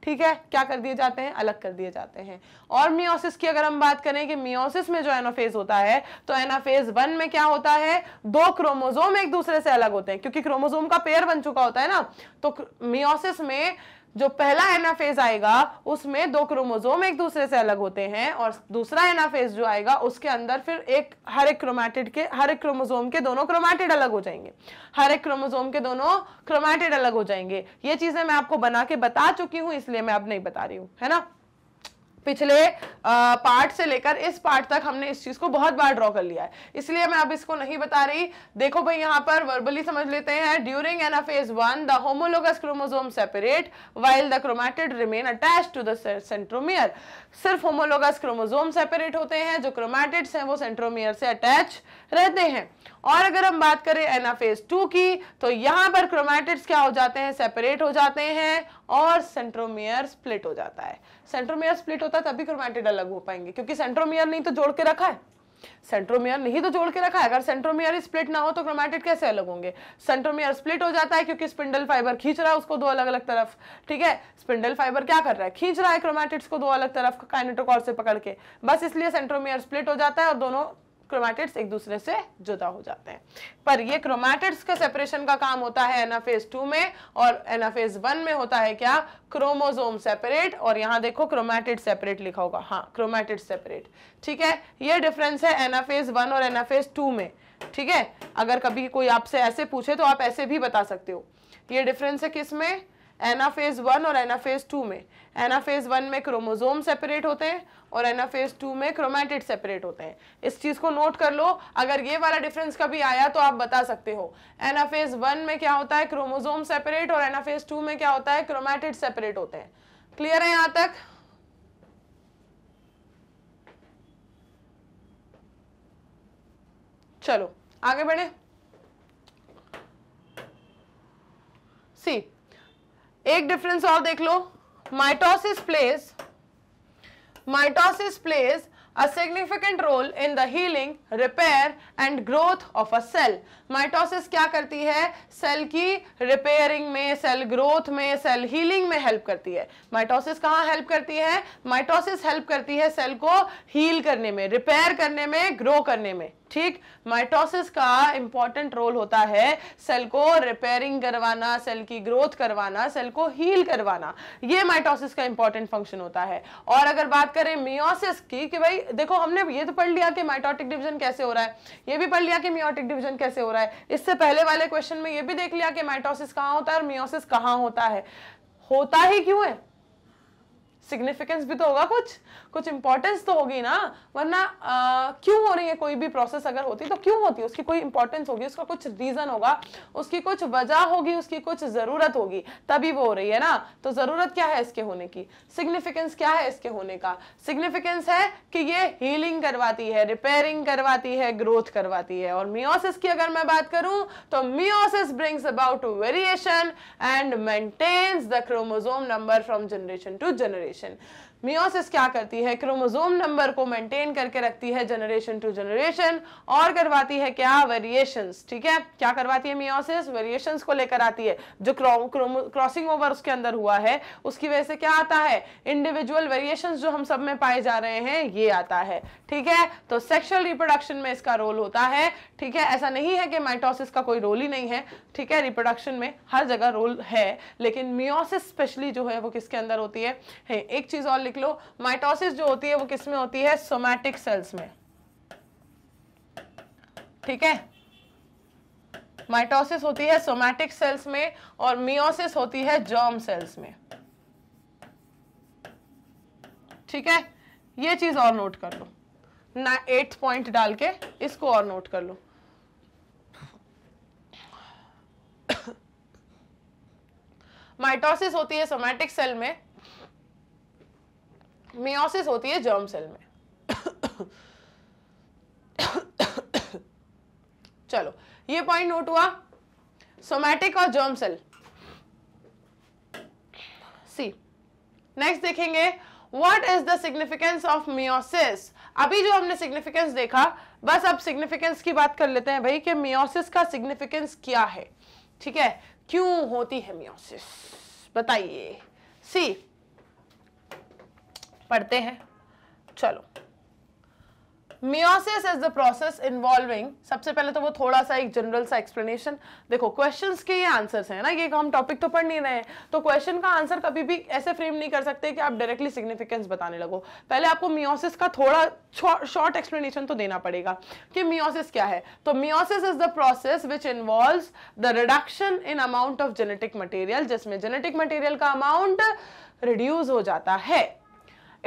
ठीक है क्या कर दिए जाते हैं अलग कर दिए जाते हैं और मियोसिस की अगर हम बात करें कि मियोसिस में जो एनाफेज होता है तो एनाफेज वन में क्या होता है दो क्रोमोजोम एक दूसरे से अलग होते हैं क्योंकि क्रोमोजोम का पेयर बन चुका होता है ना तो मियोसिस में जो पहला एनाफेज आएगा उसमें दो क्रोमोजोम एक दूसरे से अलग होते हैं और दूसरा एनाफेज जो आएगा उसके अंदर फिर एक हर एक क्रोमैटिड के हर एक क्रोमोजोम के दोनों क्रोमैटिड अलग हो जाएंगे हर एक क्रोमोजोम के दोनों क्रोमैटिड अलग हो जाएंगे ये चीजें मैं आपको बना के बता चुकी हूँ इसलिए मैं अब नहीं बता रही हूँ है ना पिछले पार्ट से लेकर इस पार्ट तक हमने इस चीज़ को बहुत बार ड्रॉ कर लिया है इसलिए मैं अब इसको नहीं बता रही देखो भाई यहाँ पर वर्बली समझ लेते हैं during anaphase one the homologous chromosome separate while the chromatid remain attach to the centromere सिर्फ होमोलोगस क्रोमोजोम सेपरेट होते हैं जो क्रोमैटिड्स हैं वो सेंट्रोमियर से अटैच रहते हैं और अगर हम बात करें एनाफेज टू की तो यहाँ पर क्रोमैटिड्स क्या हो जाते हैं सेपरेट हो जाते हैं और सेंट्रोमियर स्प्लिट हो जाता है सेंट्रोमियर स्प्लिट होता है तभी क्रोमैटिड अलग हो पाएंगे क्योंकि सेंट्रोमियर नहीं तो जोड़ के रखा है सेंट्रोमियर नहीं तो जोड़ के रखा है अगर सेंट्रोमियर स्प्लिट ना हो तो क्रोमैटिड कैसे अलग होंगे सेंट्रोमियर स्प्लिट हो जाता है क्योंकि स्पिंडल फाइबर खींच रहा है उसको दो अलग अलग तरफ ठीक है स्पिंडल फाइबर क्या कर रहा है खींच रहा है क्रोमैटिड्स को दो अलग तरफ काइनेटोकोर से पकड़ के बस इसलिए सेंट्रोमियर स्प्लिट हो जाता है और दोनों क्रोमैटिड्स एक दूसरे से जुदा हो जाते हैं पर ये क्रोमैटिड्स के सेपरेशन का काम होता है एनाफेज टू में और एनाफेज वन में होता है क्या क्रोमोजोम सेपरेट और यहाँ देखो क्रोमैटिड सेपरेट लिखा होगा हाँ क्रोमैटिड सेपरेट ठीक है ये डिफरेंस है एनाफेज वन और एनाफेज टू में ठीक है अगर कभी कोई आपसे ऐसे पूछे तो आप ऐसे भी बता सकते हो ये डिफरेंस है किस में एनाफेज वन और एनाफेज टू में एनाफेज वन में क्रोमोजोम सेपरेट होते हैं और एना फेज टू में क्रोमैटिड सेपरेट होते हैं इस चीज़ को नोट कर लो अगर ये वाला डिफरेंस कभी आया तो आप बता सकते हो एना फेज वन में क्या होता है क्रोमोजोम सेपरेट और एना फेज टू में क्या होता है क्रोमैटिड सेपरेट होते हैं क्लियर है यहां तक चलो आगे बढ़े सी एक डिफरेंस और देख लो mitosis plays mitosis plays a significant role in the healing, repair and growth of a cell. Mitosis क्या करती है सेल की repairing में सेल growth में सेल healing में help करती है Mitosis कहाँ help करती है Mitosis help करती है सेल को heal करने में repair करने में grow करने में ठीक माइटोसिस का इंपॉर्टेंट रोल होता है सेल को रिपेयरिंग करवाना सेल की ग्रोथ करवाना सेल को हील करवाना ये माइटोसिस का इंपॉर्टेंट फंक्शन होता है और अगर बात करें मियोसिस की कि भाई देखो हमने ये तो पढ़ लिया कि माइटोटिक डिवीजन कैसे हो रहा है ये भी पढ़ लिया कि मियोटिक डिवीजन कैसे हो रहा है इससे पहले वाले क्वेश्चन में ये भी देख लिया कि माइटोसिस कहाँ होता है और मियोसिस कहाँ होता है होता ही क्यों है सिग्निफिकेंस भी तो होगा कुछ कुछ इंपॉर्टेंस तो होगी ना वरना क्यों हो रही है कोई भी प्रोसेस अगर होती तो क्यों होती है उसकी कोई इंपॉर्टेंस होगी उसका कुछ रीज़न होगा उसकी कुछ वजह होगी उसकी कुछ ज़रूरत होगी तभी वो हो रही है ना तो ज़रूरत क्या है इसके होने की सिग्निफिकेंस क्या है इसके होने का सिग्निफिकेंस है कि ये हीलिंग करवाती है रिपेयरिंग करवाती है ग्रोथ करवाती है और मियोसिस की अगर मैं बात करूं तो meiosis brings about variation and maintains the chromosome number from generation to generation generation meiosis क्या करती है क्रोमोजोम नंबर को मेंटेन करके रखती है जनरेशन टू जनरेशन और करवाती है क्या वेरिएशंस ठीक है क्या करवाती है मियोसिस वेरिएशंस को लेकर आती है जो क्रॉसिंग ओवर उसके अंदर हुआ है उसकी वजह से क्या आता है इंडिविजुअल वेरिएशन जो हम सब में पाए जा रहे हैं ये आता है ठीक है तो सेक्शुअल रिप्रोडक्शन में इसका रोल होता है ठीक है ऐसा नहीं है कि माइटोसिस का कोई रोल ही नहीं है ठीक है रिप्रोडक्शन में हर जगह रोल है लेकिन मियोसिस स्पेशली जो है वो किसके अंदर होती है, hey, एक चीज़ और लिख लो माइटोसिस जो होती है वो किस में होती है सोमैटिक सेल्स में ठीक है माइटोसिस होती है सोमैटिक सेल्स में और मियोसिस होती है जर्म सेल्स में ठीक है ये चीज़ और नोट कर लो ना एट्थ पॉइंट डाल के इसको और नोट कर लो माइटोसिस होती है सोमैटिक सेल में मियोसिस होती है जर्म सेल में चलो ये पॉइंट नोट हुआ सोमैटिक और जर्म सेल सी नेक्स्ट देखेंगे what is the significance of meiosis अभी जो हमने सिग्निफिकेंस देखा बस अब सिग्निफिकेंस की बात कर लेते हैं भाई कि मियोसिस का सिग्निफिकेंस क्या है ठीक है क्यों होती है मियोसिस बताइए सी पढ़ते हैं चलो meiosis is the process involving सबसे पहले तो वो थोड़ा सा एक जनरल सा एक्सप्लेनेशन देखो क्वेश्चन के ये आंसर्स है ना ये हम टॉपिक तो पढ़ नहीं रहे हैं तो क्वेश्चन का आंसर कभी भी ऐसे फ्रेम नहीं कर सकते कि आप डायरेक्टली सिग्निफिकेंस बताने लगो पहले आपको मियोसिस का थोड़ा शॉर्ट एक्सप्लेनेशन तो देना पड़ेगा कि मियोसिस क्या है तो meiosis is the process which involve the reduction in amount of genetic material जिसमें जेनेटिक मटेरियल का अमाउंट रिड्यूस हो जाता है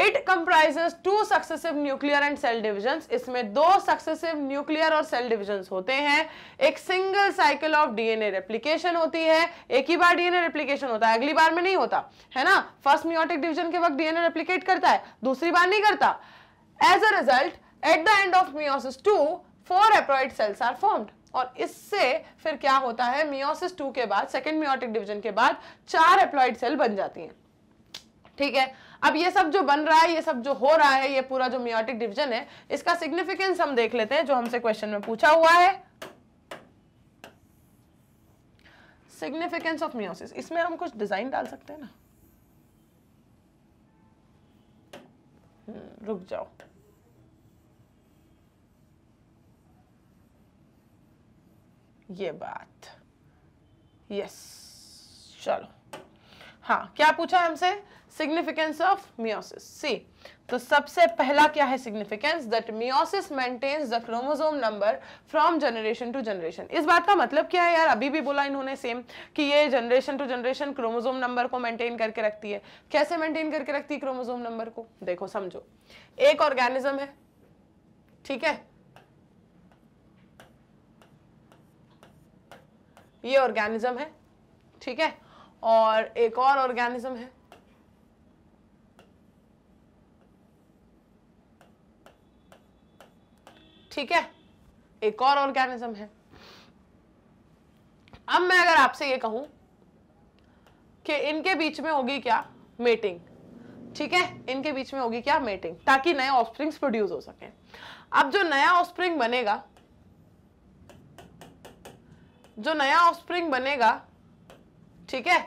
it comprises two successive nuclear and cell division इसमें दो सक्सेसिव न्यूक्लियर और सेल डिविजन होते हैं एक single cycle of DNA replication होती है एक ही बार डीएनए रेप्लीकेशन होता है अगली बार में नहीं होता है ना फर्स्ट म्योटिक डिविजन के वक्त डीएनए रेप्लीकेट करता है दूसरी बार नहीं करता as a result at the end of meiosis two four haploid cells are formed और इससे फिर क्या होता है मियोसिस टू के बाद सेकेंड मियोटिक डिविजन के बाद चार एप्लॉइड सेल बन जाती हैं ठीक है अब ये सब जो बन रहा है ये सब जो हो रहा है ये पूरा जो मियोटिक डिवीजन है इसका सिग्निफिकेंस हम देख लेते हैं जो हमसे क्वेश्चन में पूछा हुआ है सिग्निफिकेंस ऑफ मियोसिस इसमें हम कुछ डिजाइन डाल सकते हैं ना हम्म, रुक जाओ ये बात यस चलो हाँ क्या पूछा हमसे सिग्निफिकेंस ऑफ मियोसिस सी तो सबसे पहला क्या है significance that meiosis maintains the chromosome number from generation to generation इस बात का मतलब क्या है यार अभी भी बोला इन्होंने सेम कि ये generation to generation chromosome number को मेंटेन करके रखती है कैसे मेंटेन करके रखती है क्रोमोसोम नंबर को देखो समझो एक ऑर्गेनिज्म है ठीक है ये ऑर्गेनिज्म है ठीक है और एक और ऑर्गेनिज्म है ठीक है एक और ऑर्गेनिज्म है अब मैं अगर आपसे ये कहूं कि इनके बीच में होगी क्या मेटिंग ठीक है इनके बीच में होगी क्या मेटिंग ताकि नए ऑफस्प्रिंग्स प्रोड्यूस हो सके अब जो नया ऑफस्प्रिंग बनेगा जो नया ऑफस्प्रिंग बनेगा ठीक है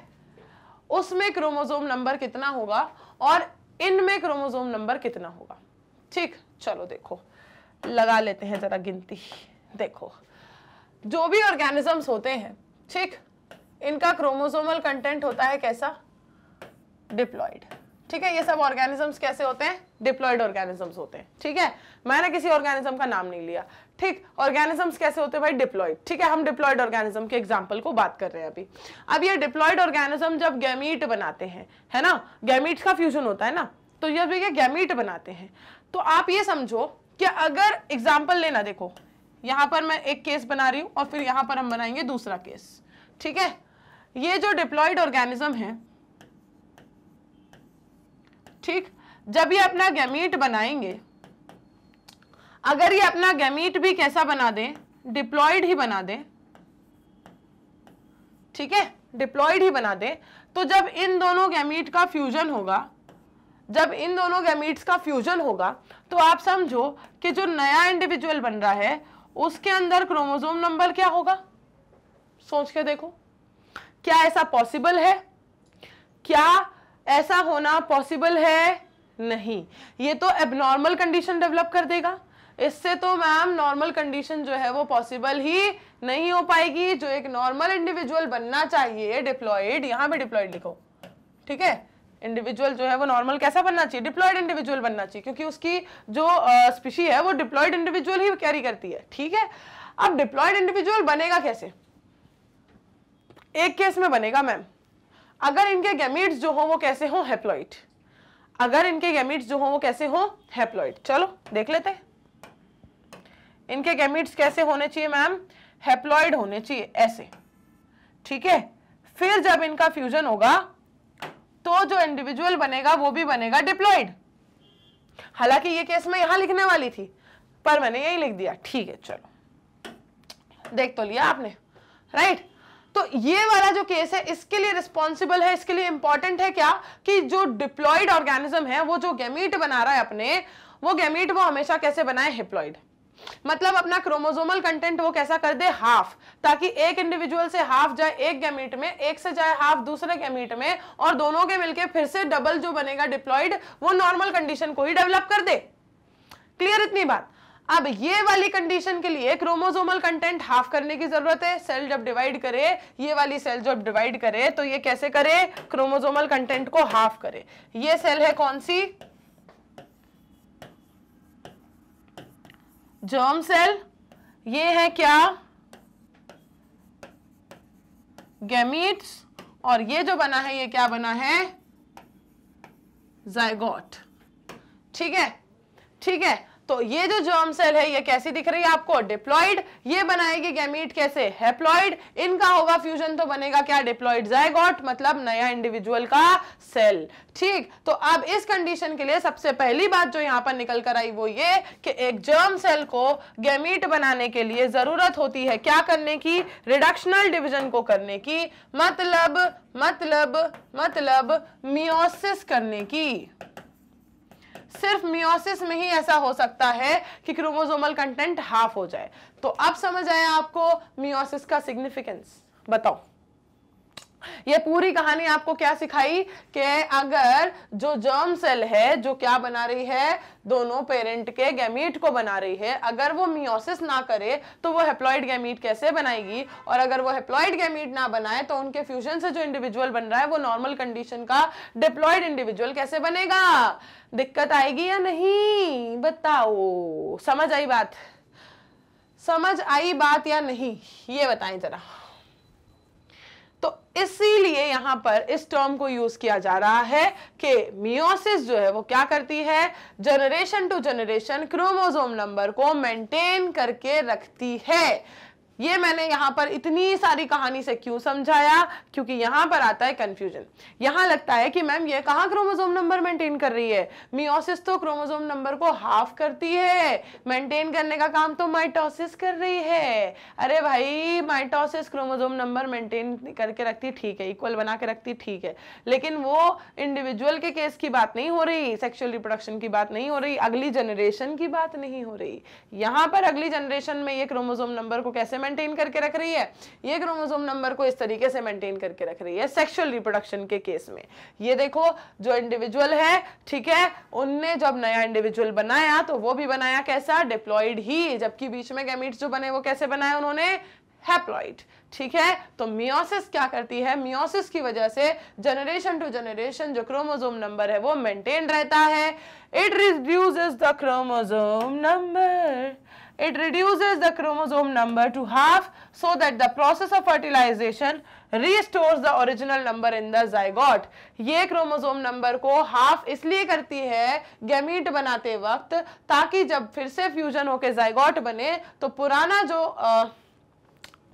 उसमें क्रोमोजोम नंबर कितना होगा और इनमें क्रोमोजोम नंबर कितना होगा ठीक चलो देखो लगा लेते हैं ज़रा गिनती देखो जो भी ऑर्गेनिजम्स होते हैं ठीक इनका क्रोमोसोमल कंटेंट होता है कैसा डिप्लॉयड ठीक है ये सब ऑर्गेनिजम्स कैसे होते हैं डिप्लॉयड ऑर्गेनिजम्स होते हैं ठीक है मैंने किसी ऑर्गेनिज्म का नाम नहीं लिया ठीक ऑर्गेनिजम्स कैसे होते हैं भाई डिप्लॉयड ठीक है हम डिप्लॉयड ऑर्गेनिज्म के एग्जाम्पल को बात कर रहे हैं अभी अब ये डिप्लॉयड ऑर्गेनिज्म जब गैमीट बनाते हैं है ना गैमीट का फ्यूजन होता है ना तो जब ये गैमीट बनाते हैं तो आप ये समझो कि अगर एग्जाम्पल लेना देखो यहां पर मैं एक केस बना रही हूं और फिर यहां पर हम बनाएंगे दूसरा केस ठीक है ये जो डिप्लॉयड ऑर्गेनिज्म है ठीक जब ये अपना गैमीट बनाएंगे अगर ये अपना गैमीट भी कैसा बना दें डिप्लॉयड ही बना दें ठीक है डिप्लॉयड ही बना दें तो जब इन दोनों गैमीट का फ्यूजन होगा जब इन दोनों गैमिट्स का फ्यूजन होगा तो आप समझो कि जो नया इंडिविजुअल बन रहा है उसके अंदर क्रोमोजोम नंबर क्या होगा सोच के देखो क्या ऐसा पॉसिबल है क्या ऐसा होना पॉसिबल है नहीं ये तो एबनॉर्मल कंडीशन डेवलप कर देगा इससे तो मैम नॉर्मल कंडीशन जो है वो पॉसिबल ही नहीं हो पाएगी जो एक नॉर्मल इंडिविजुअल बनना चाहिए डिप्लॉयड यहां भी डिप्लॉयड लिखो ठीक है इंडिविजुअल जो है वो नॉर्मल कैसा बनना चाहिए डिप्लॉयड इंडिविजुअल बनना चाहिए क्योंकि उसकी जो स्पीशी है वो डिप्लॉयड इंडिविजुअल ही कैरी करती है ठीक है अब डिप्लॉयड इंडिविजुअल बनेगा कैसे एक केस में बनेगा मैम अगर इनके गैमिट्स जो हो वो कैसे हो हेप्लॉइड अगर इनके गैमिट्स जो हो वो कैसे हो हेप्लॉइड चलो देख लेते इनके गैमिट्स कैसे होने चाहिए मैम हेप्लॉइड होने चाहिए ऐसे ठीक है फिर जब इनका फ्यूजन होगा तो जो इंडिविजुअल बनेगा वो भी बनेगा डिप्लॉयड हालांकि ये केस में यहां लिखने वाली थी पर मैंने यही लिख दिया ठीक है चलो देख तो लिया आपने राइट तो ये वाला जो केस है इसके लिए रिस्पॉन्सिबल है इसके लिए इंपॉर्टेंट है क्या कि जो डिप्लॉयड ऑर्गेनिज्म है वो जो गैमीट बना रहा है अपने वो गैमीट वो हमेशा कैसे बनाए हिप्लॉइड मतलब अपना क्रोमोजोमल कंटेंट वो कैसा कर दे हाफ ताकि एक इंडिविजुअल से हाफ जाए एक गैमीट में एक से जाए हाफ दूसरे गैमीट में और दोनों के मिलके फिर से डबल जो बनेगा डिप्लॉइड वो नॉर्मल कंडीशन को ही डेवलप कर दे क्लियर इतनी बात अब ये वाली कंडीशन के लिए क्रोमोसोमल कंटेंट हाफ करने की जरूरत है सेल जब डिवाइड करे ये वाली सेल जब डिवाइड करे तो ये कैसे करे क्रोमोसोमल कंटेंट को हाफ करे ये सेल है कौन सी जर्म सेल ये है क्या गैमीट्स और ये जो बना है ये क्या बना है जायगोट ठीक है ठीक है तो ये जो जर्म सेल है ये कैसी दिख रही है आपको डिप्लॉइड ये बनाएगी गैमीट कैसे हेप्लॉइड इनका होगा फ्यूजन तो बनेगा क्या डिप्लॉइड जायगॉट मतलब नया इंडिविजुअल का सेल ठीक तो अब इस कंडीशन के लिए सबसे पहली बात जो यहां पर निकल कर आई वो ये कि एक जर्म सेल को गैमीट बनाने के लिए जरूरत होती है क्या करने की रिडक्शनल डिविजन को करने की मतलब मतलब मतलब मियोसिस करने की सिर्फ मियोसिस में ही ऐसा हो सकता है कि क्रोमोजोमल कंटेंट हाफ हो जाए तो अब समझ आया आपको मियोसिस का सिग्निफिकेंस बताओ ये पूरी कहानी आपको क्या सिखाई कि अगर जो जर्म सेल है जो क्या बना रही है दोनों पेरेंट के गैमीट को बना रही है अगर वो मियोसिस ना करे तो वो हेप्लॉइड गैमीट कैसे बनाएगी और अगर वो हेप्लॉइड गैमीट ना बनाए तो उनके फ्यूजन से जो इंडिविजुअल बन रहा है वो नॉर्मल कंडीशन का डिप्लॉयड इंडिविजुअल कैसे बनेगा दिक्कत आएगी या नहीं बताओ समझ आई बात समझ आई बात या नहीं ये बताएं जरा तो इसीलिए यहां पर इस टर्म को यूज किया जा रहा है कि मियोसिस जो है वो क्या करती है generation to generation chromosome number को मेंटेन करके रखती है ये मैंने यहां पर इतनी सारी कहानी से क्यों समझाया क्योंकि यहां पर आता है कंफ्यूजन यहां लगता है कि मैम ये कहा क्रोमोजोम नंबर मेंटेन कर रही है मियोसिस तो क्रोमोजोम नंबर को हाफ करती है मेंटेन करने का काम तो माइटोसिस कर रही है अरे भाई माइटोसिस क्रोमोजोम नंबर मेंटेन करके रखती ठीक है इक्वल बना के रखती ठीक है लेकिन वो इंडिविजुअल के केस की बात नहीं हो रही सेक्शुअल रिप्रोडक्शन की बात नहीं हो रही अगली जनरेशन की बात नहीं हो रही यहां पर अगली जनरेशन में ये क्रोमोजोम नंबर को कैसे मेंटेन करके रख रही है ये क्रोमोसोम नंबर को इस तरीके से मेंटेन करके रख रही है सेक्सुअल रिप्रोडक्शन के केस में ये देखो जो इंडिविजुअल है ठीक है उनने जब नया इंडिविजुअल बनाया तो वो भी बनाया कैसा डिप्लॉइड ही जबकि बीच में गैमिट्स जो बने वो कैसे बनाए उन्होंने हैप्लॉइड ठीक है तो मियोसिस क्या करती है मियोसिस की वजह से जनरेशन टू जनरेशन जो क्रोमोसोम नंबर है वो मेंटेन रहता है it reduces the chromosome number it reduces the chromosome number to half so that the process of fertilization restores the original number in the zygote ye chromosome number ko half isliye karti hai gamete banate waqt taki jab fir se fusion ho ke zygote bane to purana jo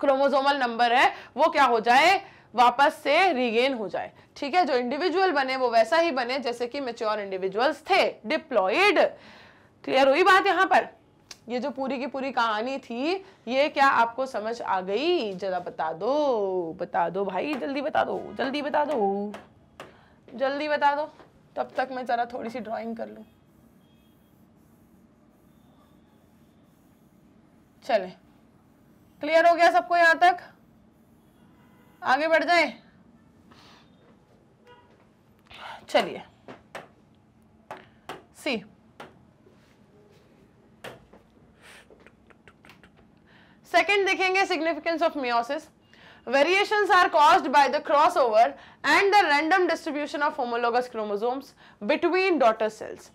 chromosomal number है वो क्या हो जाए वापस से regain हो जाए ठीक है जो इंडिविजुअल बने वो वैसा ही बने जैसे कि मेच्योर इंडिविजुअल्स थे डिप्लॉइड क्लियर हुई बात यहां पर ये जो पूरी की पूरी कहानी थी ये क्या आपको समझ आ गई जरा बता दो बता दो भाई जल्दी बता दो जल्दी बता दो जल्दी बता दो तब तक मैं ज़रा थोड़ी सी ड्राइंग कर लू चले क्लियर हो गया सबको यहां तक आगे बढ़ जाए चलिए सी सेकेंड देखेंगे significance of meiosis variation are cause by the cross over and the random distribution of homolog chromosomes between daughter cells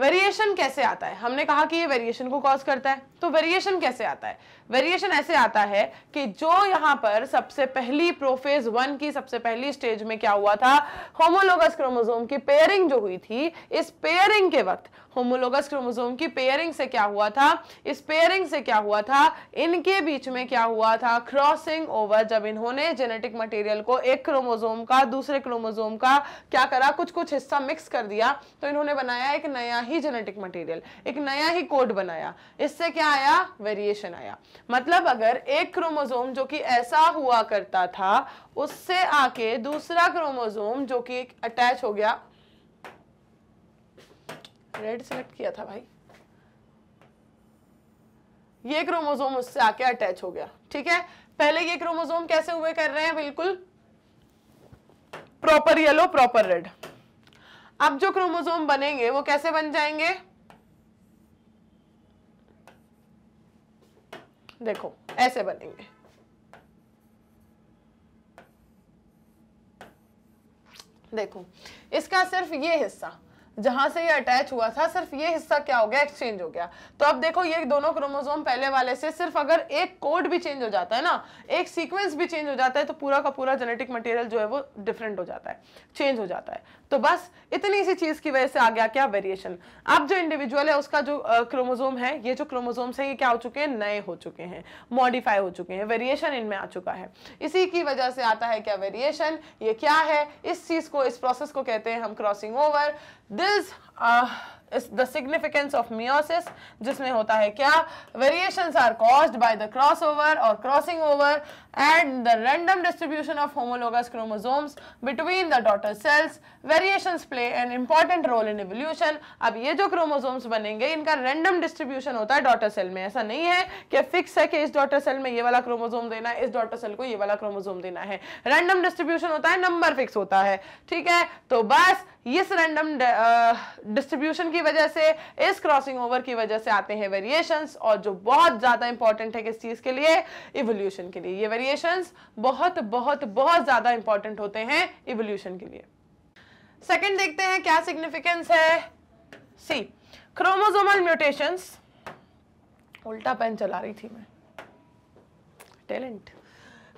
variation कैसे आता है हमने कहा कि ये वेरिएशन को कॉज करता है तो वेरिएशन कैसे आता है वेरिएशन ऐसे आता है कि जो यहां पर सबसे पहली प्रोफेज वन की सबसे पहली स्टेज में क्या हुआ था होमोलोगस क्रोमोजोम की पेयरिंग जो हुई थी इस पेयरिंग के वक्त होमोलोगस क्रोमोजोम की पेयरिंग से क्या हुआ था इस पेयरिंग से क्या हुआ था इनके बीच में क्या हुआ था क्रॉसिंग ओवर जब इन्होंने जेनेटिक मटेरियल को एक क्रोमोजोम का दूसरे क्रोमोजोम का क्या करा कुछ कुछ हिस्सा मिक्स कर दिया तो इन्होंने बनाया एक नया ही जेनेटिक मटेरियल एक नया ही कोड बनाया इससे क्या आया वेरिएशन आया मतलब अगर एक क्रोमोजोम जो कि ऐसा हुआ करता था उससे आके दूसरा क्रोमोजोम जो कि अटैच हो गया रेड सेलेक्ट किया था भाई ये क्रोमोजोम उससे आके अटैच हो गया ठीक है पहले ये क्रोमोजोम कैसे हुए कर रहे हैं बिल्कुल प्रॉपर येलो प्रॉपर रेड अब जो क्रोमोजोम बनेंगे वो कैसे बन जाएंगे देखो ऐसे बनेंगे देखो इसका सिर्फ ये हिस्सा जहां से ये अटैच हुआ था सिर्फ ये हिस्सा क्या हो गया एक्सचेंज हो गया तो अब देखो ये दोनों क्रोमोजोम पहले वाले से सिर्फ अगर एक कोड भी चेंज हो जाता है ना एक सीक्वेंस भी चेंज हो जाता है तो पूरा का पूरा जेनेटिक मटेरियल जो है वो डिफरेंट हो जाता है चेंज हो जाता है तो बस इतनी सी चीज़ की वजह से आ गया क्या वेरिएशन अब जो इंडिविजुअल है उसका जो क्रोमोजोम है ये जो क्रोमोजोम्स है ये क्या हो चुके हैं नए हो चुके हैं मॉडिफाई हो चुके हैं वेरिएशन इनमें आ चुका है इसी की वजह से आता है क्या वेरिएशन ये क्या है इस चीज़ को इस प्रोसेस को कहते हैं हम crossing over This uh, the significance of meiosis जिसमें होता है क्या variation are cause by the cross over और crossing over and the random distribution of homologous chromosomes between the daughter cells variation play an important role in evolution अब ये जो chromosomes बनेंगे इनका रेंडम डिस्ट्रीब्यूशन होता है डॉटर सेल में ऐसा नहीं है कि फिक्स है कि इस डॉटर सेल में ये वाला क्रोमोजोम देना है इस डॉटर सेल को ये वाला क्रोमोजोम देना है रेंडम डिस्ट्रीब्यूशन होता है नंबर फिक्स होता है ठीक है तो बस इस रेंडम uh, डिस्ट्रीब्यूशन की वजह से इस क्रॉसिंग ओवर की वजह से आते हैं वेरिएशंस और जो बहुत ज़्यादा इंपॉर्टेंट है किस चीज़ के लिए इवोल्यूशन के लिए ये वेरिएशंस बहुत बहुत बहुत ज़्यादा इंपॉर्टेंट होते हैं इवोल्यूशन के लिए सेकेंड देखते हैं क्या सिग्निफिकेंस है सी क्रोमोजोमल म्यूटेशंस उल्टा पेन चला रही थी मैं टैलेंट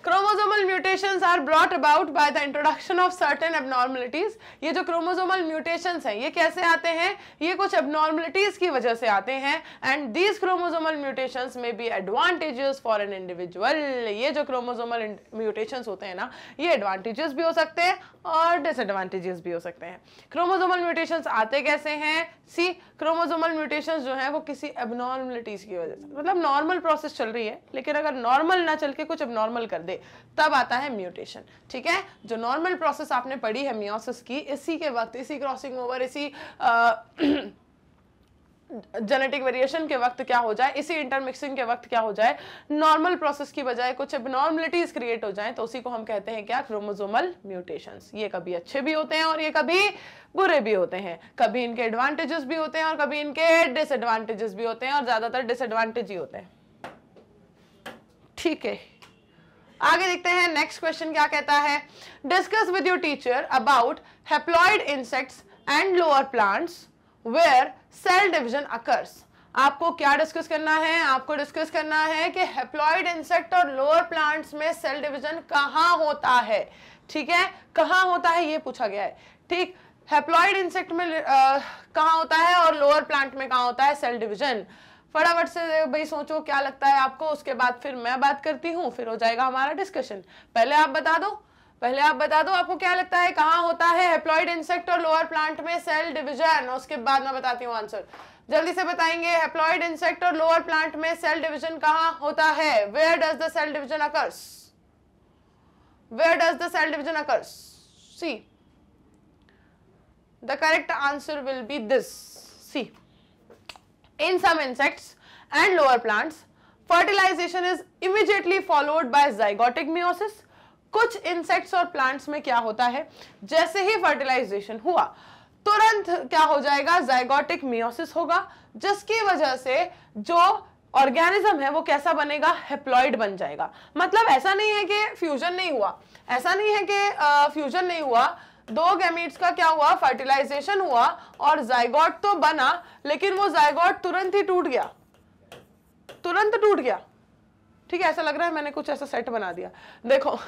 chromosomal mutations are brought about by the introduction of certain abnormalities ये जो क्रोमोजोमल म्यूटेशंस हैं ये कैसे आते हैं ये कुछ एबनॉर्मलिटीज की वजह से आते हैं and these chromosomal mutations may be advantages for an individual ये जो क्रोमोजोमल म्यूटेशंस होते हैं ना ये एडवांटेजेस भी हो सकते हैं और डिसएडवांटेजेस भी हो सकते हैं क्रोमोजोमल म्यूटेशंस आते कैसे हैं सी क्रोमोजोमल म्यूटेशंस जो हैं वो किसी एबनॉर्मलिटीज की वजह से मतलब नॉर्मल प्रोसेस चल रही है लेकिन अगर नॉर्मल ना चल के कुछ एबनॉर्मल कर दे तब आता है म्यूटेशन ठीक है जो नॉर्मल प्रोसेस आपने पढ़ी है मियोसिस की इसी के वक्त इसी क्रॉसिंग ओवर इसी जेनेटिक वेरिएशन के वक्त क्या हो जाए इसी इंटरमिक्सिंग के वक्त क्या हो जाए नॉर्मल प्रोसेस की बजाय कुछ एबनॉर्मलिटीज क्रिएट हो जाए तो उसी को हम कहते हैं क्या क्रोमोजोमल म्यूटेशंस ये कभी अच्छे भी होते हैं और ये कभी बुरे भी होते हैं कभी इनके एडवांटेजेस भी होते हैं और कभी इनके डिसएडवांटेजेस भी होते हैं और ज़्यादातर डिसएडवांटेज ही होते हैं ठीक है आगे देखते हैं नेक्स्ट क्वेश्चन क्या कहता है discuss with your teacher about haploid insects and lower plants where cell division occurs आपको क्या डिस्कस करना है आपको डिस्कस करना है कि हेप्लॉइड इंसेक्ट और लोअर प्लांट्स में सेल डिविजन कहाँ होता है ठीक है कहाँ होता है ये पूछा गया है ठीक हेप्लॉइड इंसेक्ट में कहाँ होता है और लोअर प्लांट में कहाँ होता है सेल डिविजन फटाफट से भाई सोचो क्या लगता है आपको उसके बाद फिर मैं बात करती हूँ फिर हो जाएगा हमारा डिस्कशन पहले आप बता दो पहले आप बता दो आपको क्या लगता है कहाँ होता है हेप्लॉइड इंसेक्ट और लोअर प्लांट में सेल डिविजन उसके बाद मैं बताती हूँ आंसर जल्दी से बताएंगे हेप्लॉइड इंसेक्ट और लोअर प्लांट में सेल डिविजन कहाँ होता है where does the cell division occurs where does the cell division occurs see the correct answer will be this see in some insects and lower plants fertilization is immediately followed by zygotic meiosis कुछ insects और plants में क्या होता है जैसे ही fertilisation हुआ तुरंत क्या हो जाएगा जाइगोटिक मियोसिस होगा जिसकी वजह से जो ऑर्गेनिज्म है वो कैसा बनेगा हेप्लॉइड बन जाएगा मतलब ऐसा नहीं है कि फ्यूजन नहीं हुआ ऐसा नहीं है कि फ्यूजन नहीं हुआ दो गैमेट्स का क्या हुआ फर्टिलाइजेशन हुआ और जायगॉट तो बना लेकिन वो जायगॉट तुरंत ही टूट गया तुरंत टूट गया ठीक है ऐसा लग रहा है मैंने कुछ ऐसा सेट बना दिया देखो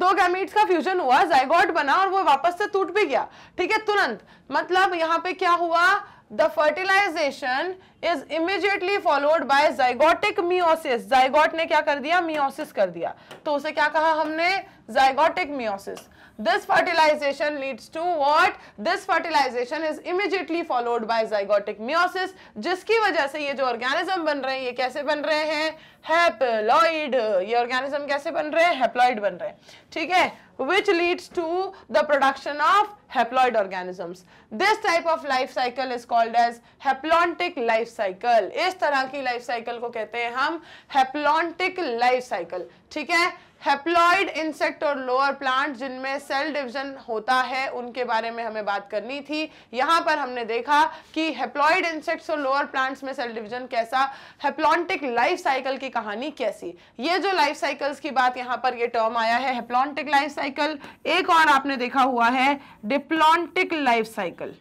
दो गैमेट्स का फ्यूजन हुआ जायगॉट बना और वो वापस से टूट भी गया ठीक है तुरंत मतलब यहाँ पे क्या हुआ the fertilization is immediately followed by zygotic meiosis zygote ने क्या कर दिया मियोसिस कर दिया तो उसे क्या कहा हमने zygotic meiosis this fertilization leads to what this fertilization is immediately followed by zygotic meiosis जिसकी वजह से ये जो organism बन रहे हैं ये कैसे बन रहे हैं haploid ये organism कैसे बन रहे हैं haploid बन रहे हैं ठीक है which leads to the production of haploid organisms this type of life cycle is called as haplontic life cycle is tarah ki life cycle ko kehte hain hum haplontic life cycle theek hai haploid insect और lower plant जिनमें cell division होता है उनके बारे में हमें बात करनी थी यहाँ पर हमने देखा कि हेप्लॉइड इंसेक्ट्स और लोअर प्लांट्स में सेल डिवीजन कैसा हेप्लॉन्टिक लाइफ साइकिल की कहानी कैसी ये जो लाइफ साइकिल्स की बात यहाँ पर ये टर्म आया है हेप्लॉन्टिक लाइफ साइकिल एक और आपने देखा हुआ है डिप्लॉन्टिक लाइफ साइकिल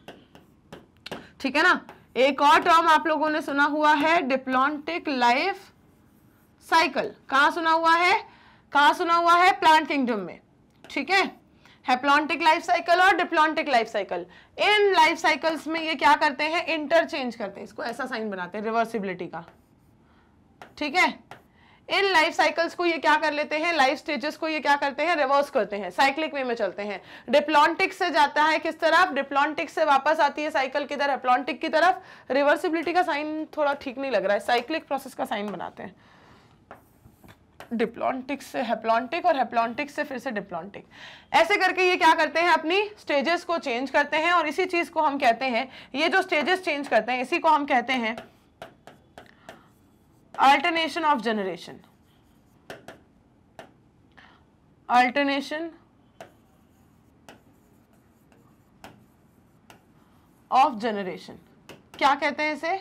ठीक है ना एक और टर्म आप लोगों ने सुना हुआ है डिप्लॉन्टिक लाइफ साइकिल कहाँ सुना हुआ है कहा सुना हुआ है प्लांट किंगडम में ठीक है हेप्लॉन्टिक लाइफ साइकिल और डिप्लॉन्टिक लाइफ साइकिल इन लाइफ साइकिल्स में ये क्या करते हैं इंटरचेंज करते हैं इसको ऐसा साइन बनाते हैं रिवर्सिबिलिटी का ठीक है इन लाइफ साइकिल्स को ये क्या कर लेते हैं लाइफ स्टेजेस को ये क्या करते हैं रिवर्स करते हैं साइक्लिक वे में चलते हैं डिप्लॉन्टिक से जाता है किस तरफ डिप्लॉन्टिक से वापस आती है साइकिल किधर एप्लॉन्टिक की तरफ रिवर्सिबिलिटी का साइन थोड़ा ठीक नहीं लग रहा है साइक्लिक प्रोसेस का साइन बनाते हैं डिप्लॉन्टिक से हेप्लॉन्टिक और हेप्लॉन्टिक से फिर से डिप्लॉन्टिक ऐसे करके ये क्या करते हैं अपनी स्टेजेस को चेंज करते हैं और इसी चीज़ को हम कहते हैं ये जो स्टेजेस चेंज करते हैं इसी को हम कहते हैं alternation of generation alternation of generation क्या कहते हैं इसे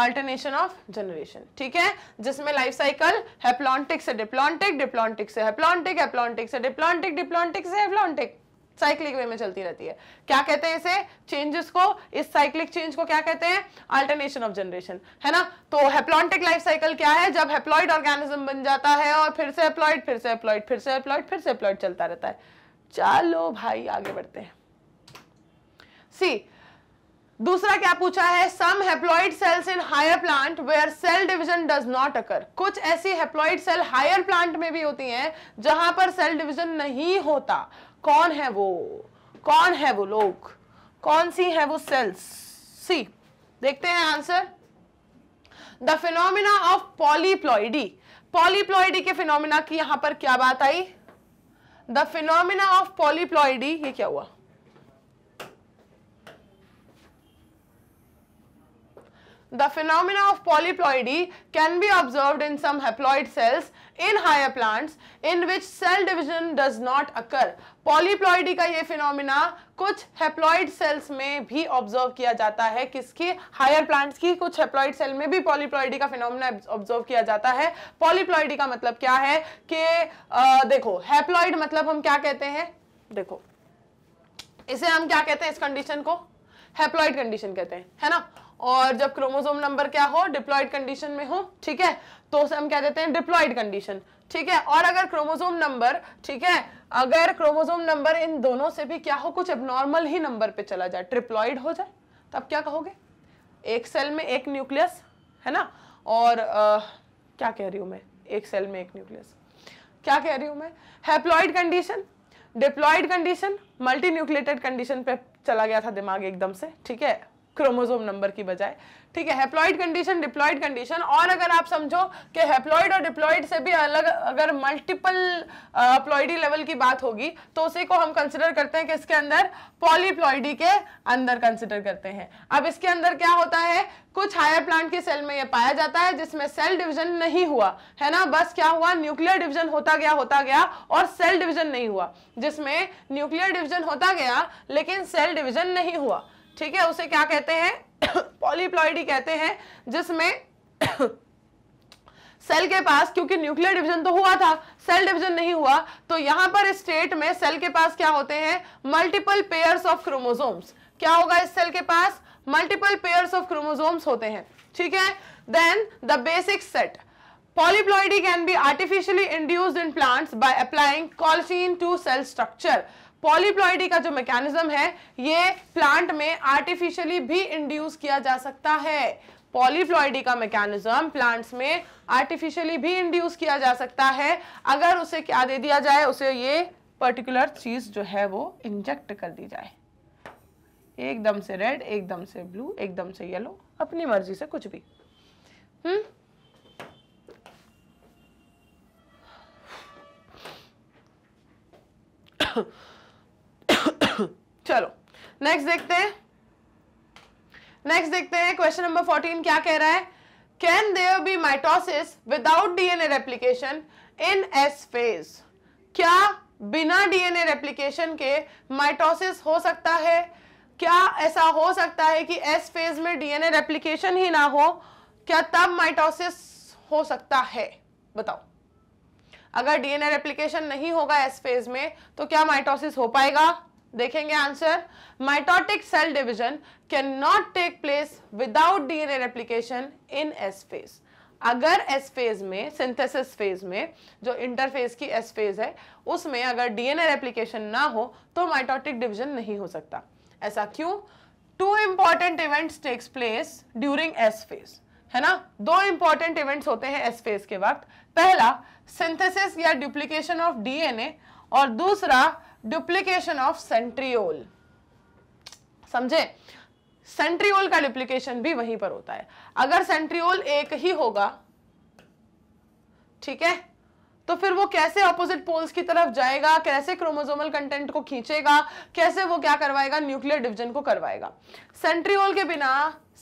अल्टरनेशन ऑफ जनरेशन ठीक है जिसमें लाइफ साइकिल हेप्लॉन्टिक से डिप्लॉन्टिक डिप्लॉन्टिक से हेप्लॉन्टिक हेप्लॉन्टिक से डिप्लॉन्टिक डिप्लॉन्टिक से हेप्लॉन्टिक साइक्लिक वे में चलती रहती है क्या कहते हैं इसे चेंजेस को इस साइक्लिक चेंज को क्या कहते हैं अल्टरनेशन ऑफ जनरेशन है ना तो हेप्लॉन्टिक लाइफ साइकिल क्या है जब हेप्लॉइड ऑर्गेनिज्म बन जाता है और फिर से हेप्लॉइड फिर से हेप्लॉइड फिर से हेप्लॉइड फिर से हेप्लॉइड चलता रहता है चलो भाई आगे बढ़ते हैं सी दूसरा क्या पूछा है some haploid cells in higher plant where cell division does not occur कुछ ऐसी हेप्लॉइड सेल हायर प्लांट में भी होती हैं जहां पर सेल डिवीजन नहीं होता कौन है वो कौन है वो लोग कौन सी है वो सेल्स सी देखते हैं answer the phenomena of polyploidy polyploidy के फिनोमिना की यहां पर क्या बात आई द फिनोमिना ऑफ पॉलीप्लॉइडी ये क्या हुआ The phenomena of polyploidy can be observed in some haploid cells in higher plants in which cell division does not occur. Polyploidy का ये phenomena कुछ haploid cells में भी observe किया जाता है किसकी higher plants की कुछ haploid cell में भी polyploidy का phenomena observe किया जाता है Polyploidy का मतलब क्या है कि आ, देखो haploid मतलब हम क्या कहते हैं देखो इसे हम क्या कहते हैं इस कंडीशन को हैप्लॉइड कंडीशन कहते हैं है ना और जब क्रोमोजोम नंबर क्या हो डिप्लॉइड कंडीशन में हो ठीक है तो उसे हम क्या देते हैं डिप्लॉइड कंडीशन ठीक है और अगर क्रोमोजोम नंबर ठीक है अगर क्रोमोजोम नंबर इन दोनों से भी क्या हो कुछ एबनॉर्मल ही नंबर पे चला जाए ट्रिप्लॉइड हो जाए तब तो क्या कहोगे एक सेल में एक न्यूक्लियस है ना और आ, क्या कह रही हूं मैं एक सेल में एक न्यूक्लियस क्या कह रही हूं मैं haploid condition diploid condition multi nucleated condition पे चला गया था दिमाग एकदम से ठीक है क्रोमोजोम नंबर की बजाय ठीक है हेप्लॉइड कंडीशन डिप्लॉइड कंडीशन और अगर आप समझो कि हेप्लॉइड और डिप्लॉइड से भी अलग अगर मल्टीपल प्लॉइडी लेवल की बात होगी तो उसी को हम कंसिडर करते हैं कि इसके अंदर पॉलीप्लॉइडी के अंदर कंसिडर करते हैं अब इसके अंदर क्या होता है कुछ हायर प्लांट की सेल में यह पाया जाता है जिसमें सेल डिविजन नहीं हुआ है ना बस क्या हुआ न्यूक्लियर डिविजन होता गया होता गया और सेल डिविजन नहीं हुआ जिसमें न्यूक्लियर डिविजन होता गया लेकिन सेल डिविजन नहीं हुआ ठीक है उसे क्या कहते हैं पॉलीप्लॉइडी कहते हैं जिसमें सेल के पास क्योंकि न्यूक्लियर डिवीजन तो हुआ था सेल डिवीजन नहीं हुआ तो यहां पर स्टेट में सेल के पास क्या होते हैं मल्टीपल पेयर्स ऑफ क्रोमोजोम्स क्या होगा इस सेल के पास मल्टीपल पेयर्स ऑफ क्रोमोजोम्स होते हैं ठीक है then the basic set polyploidy can be artificially induced in plants by applying colchicine to cell structure polyploidy का जो मैकेनिज्म है ये प्लांट में आर्टिफिशियली भी इंड्यूस किया जा सकता है पॉलीप्लॉइडी का मैकेनिज्म प्लांट्स में आर्टिफिशियली भी इंड्यूस किया जा सकता है अगर उसे क्या दे दिया जाए उसे ये पर्टिकुलर चीज़ जो है वो इंजेक्ट कर दी जाए एकदम से रेड एकदम से ब्लू एकदम से येलो अपनी मर्जी से कुछ भी हम्म huh चलो नेक्स्ट देखते हैं नेक्स्ट देखते हैं क्वेश्चन नंबर फोर्टीन क्या कह रहा है can there be mitosis without DNA replication in S phase क्या बिना डीएनए रेप्लिकेशन के माइटोसिस हो सकता है क्या ऐसा हो सकता है कि एस फेज में डीएनए रेप्लिकेशन ही ना हो क्या तब माइटोसिस हो सकता है बताओ अगर डीएनए रेप्लिकेशन नहीं होगा एस फेज में तो क्या माइटोसिस हो पाएगा देखेंगे answer mitotic cell division can not take place without DNA replication in S phase अगर एस फेज में सिंथेसिस फेज में जो इंटरफेज की एस फेज है उसमें अगर डीएनए रेप्लिकेशन ना हो तो माइटोटिक डिवीजन नहीं हो सकता ऐसा क्यों two important events takes place during S phase है ना दो इंपॉर्टेंट इवेंट्स होते हैं एस फेज के वक्त पहला सिंथेसिस या डुप्लीकेशन ऑफ डीएनए और दूसरा डुप्लीकेशन ऑफ सेंट्रियोल समझे सेंट्रियोल का डुप्लीकेशन भी वहीं पर होता है अगर सेंट्रियोल एक ही होगा ठीक है तो फिर वो कैसे ऑपोजिट पोल्स की तरफ जाएगा कैसे क्रोमोजोमल कंटेंट को खींचेगा कैसे वो क्या करवाएगा न्यूक्लियर डिवीजन को करवाएगा सेंट्रियोल के बिना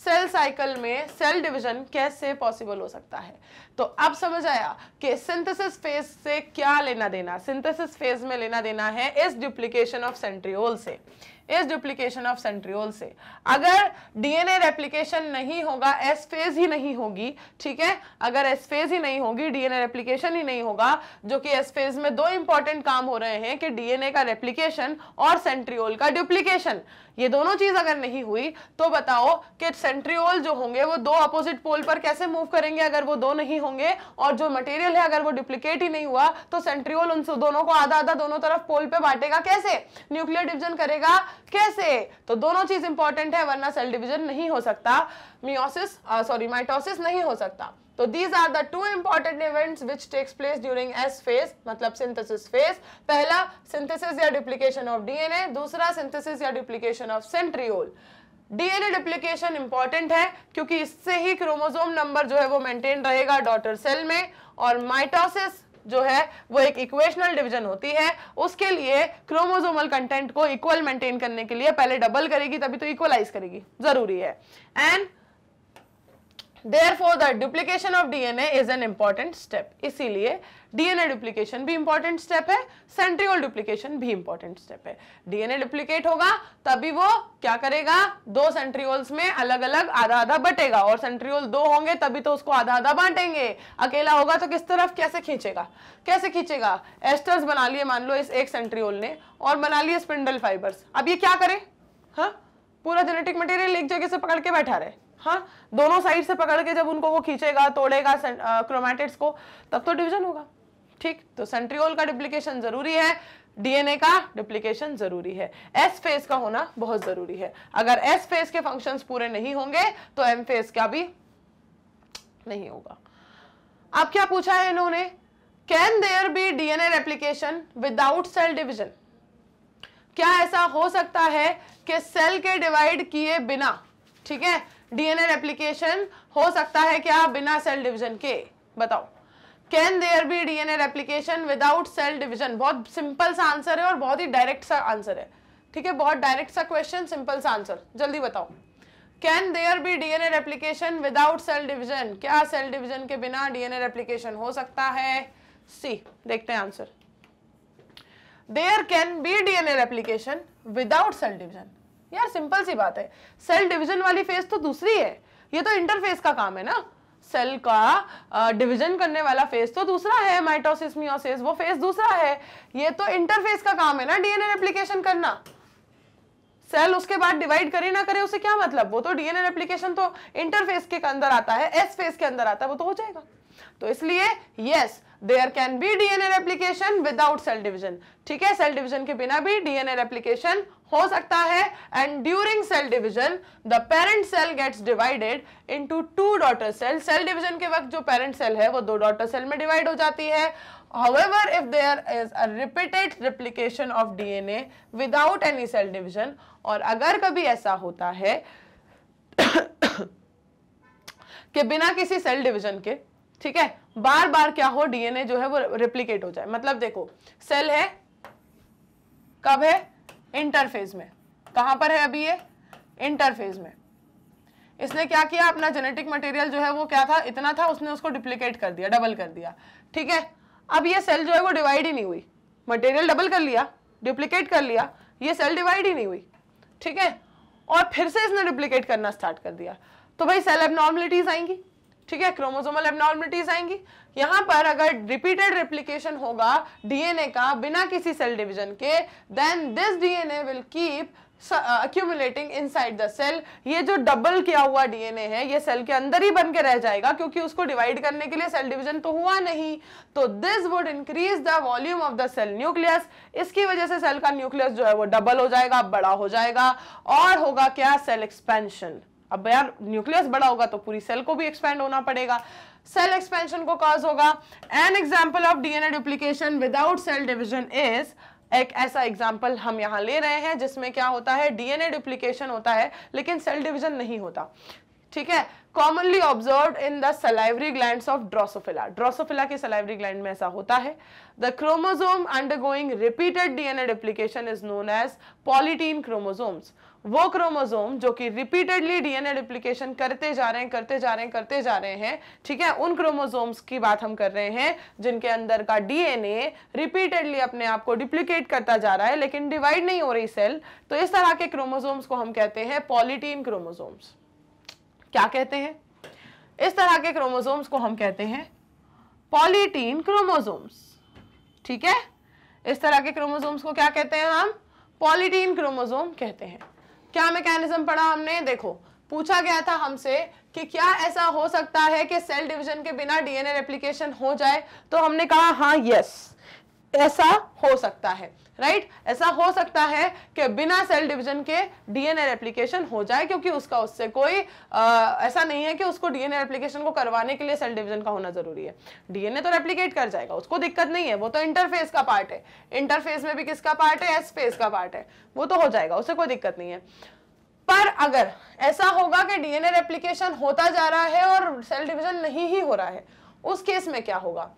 सेल साइकिल में सेल डिवीजन कैसे पॉसिबल हो सकता है तो अब समझ आया कि सिंथेसिस फेज से क्या लेना देना सिंथेसिस फेज में लेना देना है इस डुप्लीकेशन ऑफ सेंट्रियोल से इस डुप्लीकेशन ऑफ सेंट्रियोल से अगर डीएनए रेप्लिकेशन नहीं होगा एस फेज ही नहीं होगी ठीक है अगर एस फेज ही नहीं होगी डीएनए रेप्लिकेशन ही नहीं होगा जो कि एस फेज में दो इंपॉर्टेंट काम हो रहे हैं कि डीएनए का रेप्लिकेशन और सेंट्रियोल का डुप्लीकेशन ये दोनों चीज अगर नहीं हुई तो बताओ कि सेंट्रियोल जो होंगे वो दो अपोजिट पोल पर कैसे मूव करेंगे अगर वो दो नहीं होंगे और जो मटेरियल है अगर वो डुप्लीकेट ही नहीं हुआ तो सेंट्रियोल उन दोनों को आधा आधा दोनों तरफ पोल पे बांटेगा कैसे न्यूक्लियर डिविजन करेगा कैसे तो दोनों चीज इंपॉर्टेंट है वरना सेल डिविजन नहीं हो सकता मियोसिस सॉरी माइटोसिस नहीं हो सकता तो these are the two important events which takes place during S phase मतलब सिंथेसिस फेज पहला सिंथेसिस या डुप्लीकेशन ऑफ डीएनए दूसरा सिंथेसिस या duplication of centriole DNA duplication important है क्योंकि इससे ही क्रोमोजोम नंबर जो है वो मेंटेन रहेगा डॉटर सेल में और माइटोसिस जो है वो एक इक्वेशनल डिवीजन होती है उसके लिए क्रोमोसोमल कंटेंट को इक्वल मेंटेन करने के लिए पहले डबल करेगी तभी तो इक्वलाइज करेगी जरूरी है and therefore of duplication of dna is an important step इसीलिए dna डुप्लीकेशन भी important स्टेप है centriole डुप्लीकेशन भी important स्टेप है dna डुप्लीकेट होगा तभी वो क्या करेगा दो centrioles में अलग अलग आधा आधा बटेगा और centriole दो होंगे तभी तो उसको आधा आधा बांटेंगे अकेला होगा तो किस तरफ कैसे खींचेगा कैसे खींचेगा एस्टर्स बना लिए मान लो इस एक सेंट्रियोल ने और बना लिए स्पिंडल फाइबर्स अब ये क्या करे हाँ पूरा जेनेटिक मटेरियल एक जगह से पकड़ के बैठा रहे हाँ दोनों साइड से पकड़ के जब उनको वो खींचेगा तोड़ेगा क्रोमैटिड्स को तब तो डिवीजन होगा ठीक तो सेंट्रियोल का डिप्लीकेशन जरूरी है डीएनए का डिप्लीकेशन जरूरी है एस फेज का होना बहुत जरूरी है अगर एस फेज के फंक्शन पूरे नहीं होंगे तो एम फेज का भी नहीं होगा अब क्या पूछा है इन्होंने can there be DNA replication without cell division क्या ऐसा हो सकता है कि सेल के डिवाइड किए बिना ठीक है डीएनए रेप्लीकेशन हो सकता है क्या बिना सेल डिवीजन के बताओ can there be DNA replication without cell division बहुत सिंपल सा आंसर है और बहुत ही डायरेक्ट सा आंसर है ठीक है बहुत डायरेक्ट सा क्वेश्चन सिंपल सा आंसर जल्दी बताओ can there be DNA replication without cell division क्या सेल डिवीजन के बिना डीएनए रेप्लीकेशन हो सकता है सी देखते हैं answer there can be DNA replication without cell division यार सिंपल सी बात है सेल डिवीजन वाली फेज तो दूसरी है ये तो इंटरफेस का काम है ना सेल का डिवीजन uh, करने वाला फेज तो दूसरा है माइटोसिस मियोसिस वो फेज दूसरा है ये तो इंटरफेस का काम है ना डीएनए रेप्लिकेशन करना सेल उसके बाद डिवाइड करे ना करे उसे क्या मतलब वो तो डीएनए रेप्लिकेशन तो इंटरफेस के अंदर आता है एस फेस के अंदर आता है वो तो हो जाएगा तो इसलिए yes there can be DNA replication without cell division ठीक है सेल डिवीजन के बिना भी डीएनए रेप्लिकेशन हो सकता है and during cell division the parent cell gets divided into two daughter cell cell division के वक्त जो पेरेंट सेल है वो दो डॉटर सेल में डिवाइड हो जाती है however if there is a repeated replication of dna without any cell division और अगर कभी ऐसा होता है कि बिना किसी सेल डिवीजन के ठीक है बार बार क्या हो डीएनए जो है वो रिप्लीकेट हो जाए मतलब देखो सेल है कब है इंटरफेज में कहां पर है अभी ये इंटरफेज में इसने क्या किया अपना जेनेटिक मटेरियल जो है वो क्या था इतना था उसने उसको डुप्लीकेट कर दिया डबल कर दिया ठीक है अब ये सेल जो है वो डिवाइड ही नहीं हुई मटेरियल डबल कर लिया डुप्लीकेट कर लिया ये सेल डिवाइड ही नहीं हुई ठीक है और फिर से इसने डुप्लीकेट करना स्टार्ट कर दिया तो भाई सेल एबनॉर्मलिटीज आएंगी ठीक है क्रोमोजोमल एबनॉर्मलिटीज आएंगी यहां पर अगर रिपीटेड रेप्लीकेशन होगा डीएनए का बिना किसी सेल डिवीजन के then this DNA will keep accumulating side the cell ये जो डबल किया हुआ डीएनए है ये सेल के अंदर ही बन के रह जाएगा क्योंकि उसको डिवाइड करने के लिए सेल डिवीजन तो हुआ नहीं तो this would increase the volume of the cell nucleus इसकी वजह से सेल का न्यूक्लियस जो है वो डबल हो जाएगा बड़ा हो जाएगा और होगा क्या सेल एक्सपेंशन अब यार न्यूक्लियस बड़ा होगा तो पूरी सेल को भी एक्सपेंड होना पड़ेगा सेल एक्सपेंशन को कॉज होगा an example of DNA duplication without cell division is एक ऐसा एग्जाम्पल हम यहाँ ले रहे हैं जिसमें क्या होता है डीएनए डुप्लीकेशन होता है लेकिन सेल डिविजन नहीं होता ठीक है commonly observe in the salivary gland of drosophila drosophila के सलाइवरी ग्लैंड में ऐसा होता है the chromosome undergoing repeated DNA duplication is known as polytene chromosomes वो क्रोमोजोम जो कि रिपीटेडली डीएनए डिप्लीकेशन करते जा रहे हैं करते जा रहे हैं करते जा रहे हैं ठीक है उन क्रोमोजोम्स की बात हम कर रहे हैं जिनके अंदर का डीएनए रिपीटेडली अपने आप को डुप्लीकेट करता जा रहा है लेकिन डिवाइड नहीं हो रही सेल तो इस तरह के क्रोमोजोम्स को हम कहते हैं पॉलिटीन क्रोमोजोम्स क्या कहते हैं इस तरह के क्रोमोजोम्स को हम कहते हैं पॉलिटीन क्रोमोजोम्स ठीक है इस तरह के क्रोमोजोम्स को क्या कहते हैं हम पॉलिटीन क्रोमोजोम कहते हैं क्या मैकेनिज्म पढ़ा हमने देखो पूछा गया था हमसे कि क्या ऐसा हो सकता है कि सेल डिवीजन के बिना डीएनए रेप्लिकेशन हो जाए तो हमने कहा हाँ यस ऐसा हो सकता है राइट right? ऐसा हो सकता है कि बिना सेल डिवीजन के डीएनए रेप्लिकेशन हो जाए क्योंकि उसका उससे कोई आ, ऐसा नहीं है कि उसको डीएनए रेप्लिकेशन को करवाने के लिए सेल डिवीजन का होना जरूरी है डीएनए तो रेप्लिकेट कर जाएगा उसको दिक्कत नहीं है वो तो इंटरफेस का पार्ट है इंटरफेस में भी किसका पार्ट है एस फेस का पार्ट है वो तो हो जाएगा उसे कोई दिक्कत नहीं है पर अगर ऐसा होगा कि डीएनए रेप्लीकेशन होता जा रहा है और सेल डिविजन नहीं ही हो रहा है उस केस में क्या होगा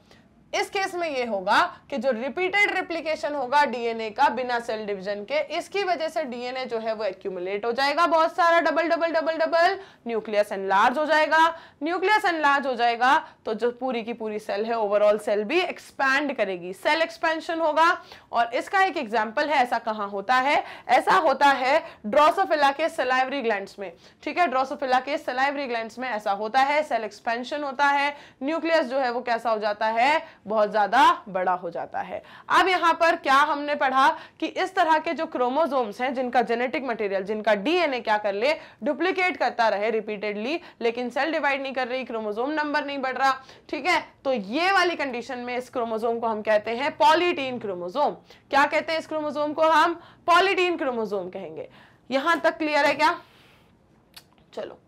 इस केस में ये होगा कि जो रिपीटेड रिप्लीकेशन होगा डीएनए का बिना सेल डिवीजन के इसकी वजह से डीएनए जो है वो एक्यूमुलेट हो जाएगा बहुत सारा double double double double nucleus enlarge हो जाएगा न्यूक्लियस एनलार्ज हो जाएगा तो जो पूरी की पूरी सेल है ओवरऑल सेल भी एक्सपैंड करेगी सेल एक्सपेंशन होगा और इसका एक एग्जाम्पल है ऐसा कहाँ होता है ऐसा होता है ड्रोसोफिला के सलाइवरी ग्लैंड में ठीक है ड्रोसोफिला के सलाइवरी ग्लैंड में ऐसा होता है सेल एक्सपेंशन होता है न्यूक्लियस जो है वो कैसा हो जाता है बहुत ज़्यादा बड़ा हो जाता है अब यहां पर क्या हमने पढ़ा कि इस तरह के जो क्रोमोजोम्स हैं जिनका जेनेटिक मटेरियल जिनका डीएनए क्या कर ले डुप्लीकेट करता रहे रिपीटेडली लेकिन सेल डिवाइड नहीं कर रही क्रोमोजोम नंबर नहीं बढ़ रहा ठीक है तो ये वाली कंडीशन में इस क्रोमोजोम को हम कहते हैं पॉलीटीन क्रोमोजोम क्या कहते हैं इस क्रोमोजोम को हम पॉलीटीन क्रोमोजोम कहेंगे यहां तक क्लियर है क्या चलो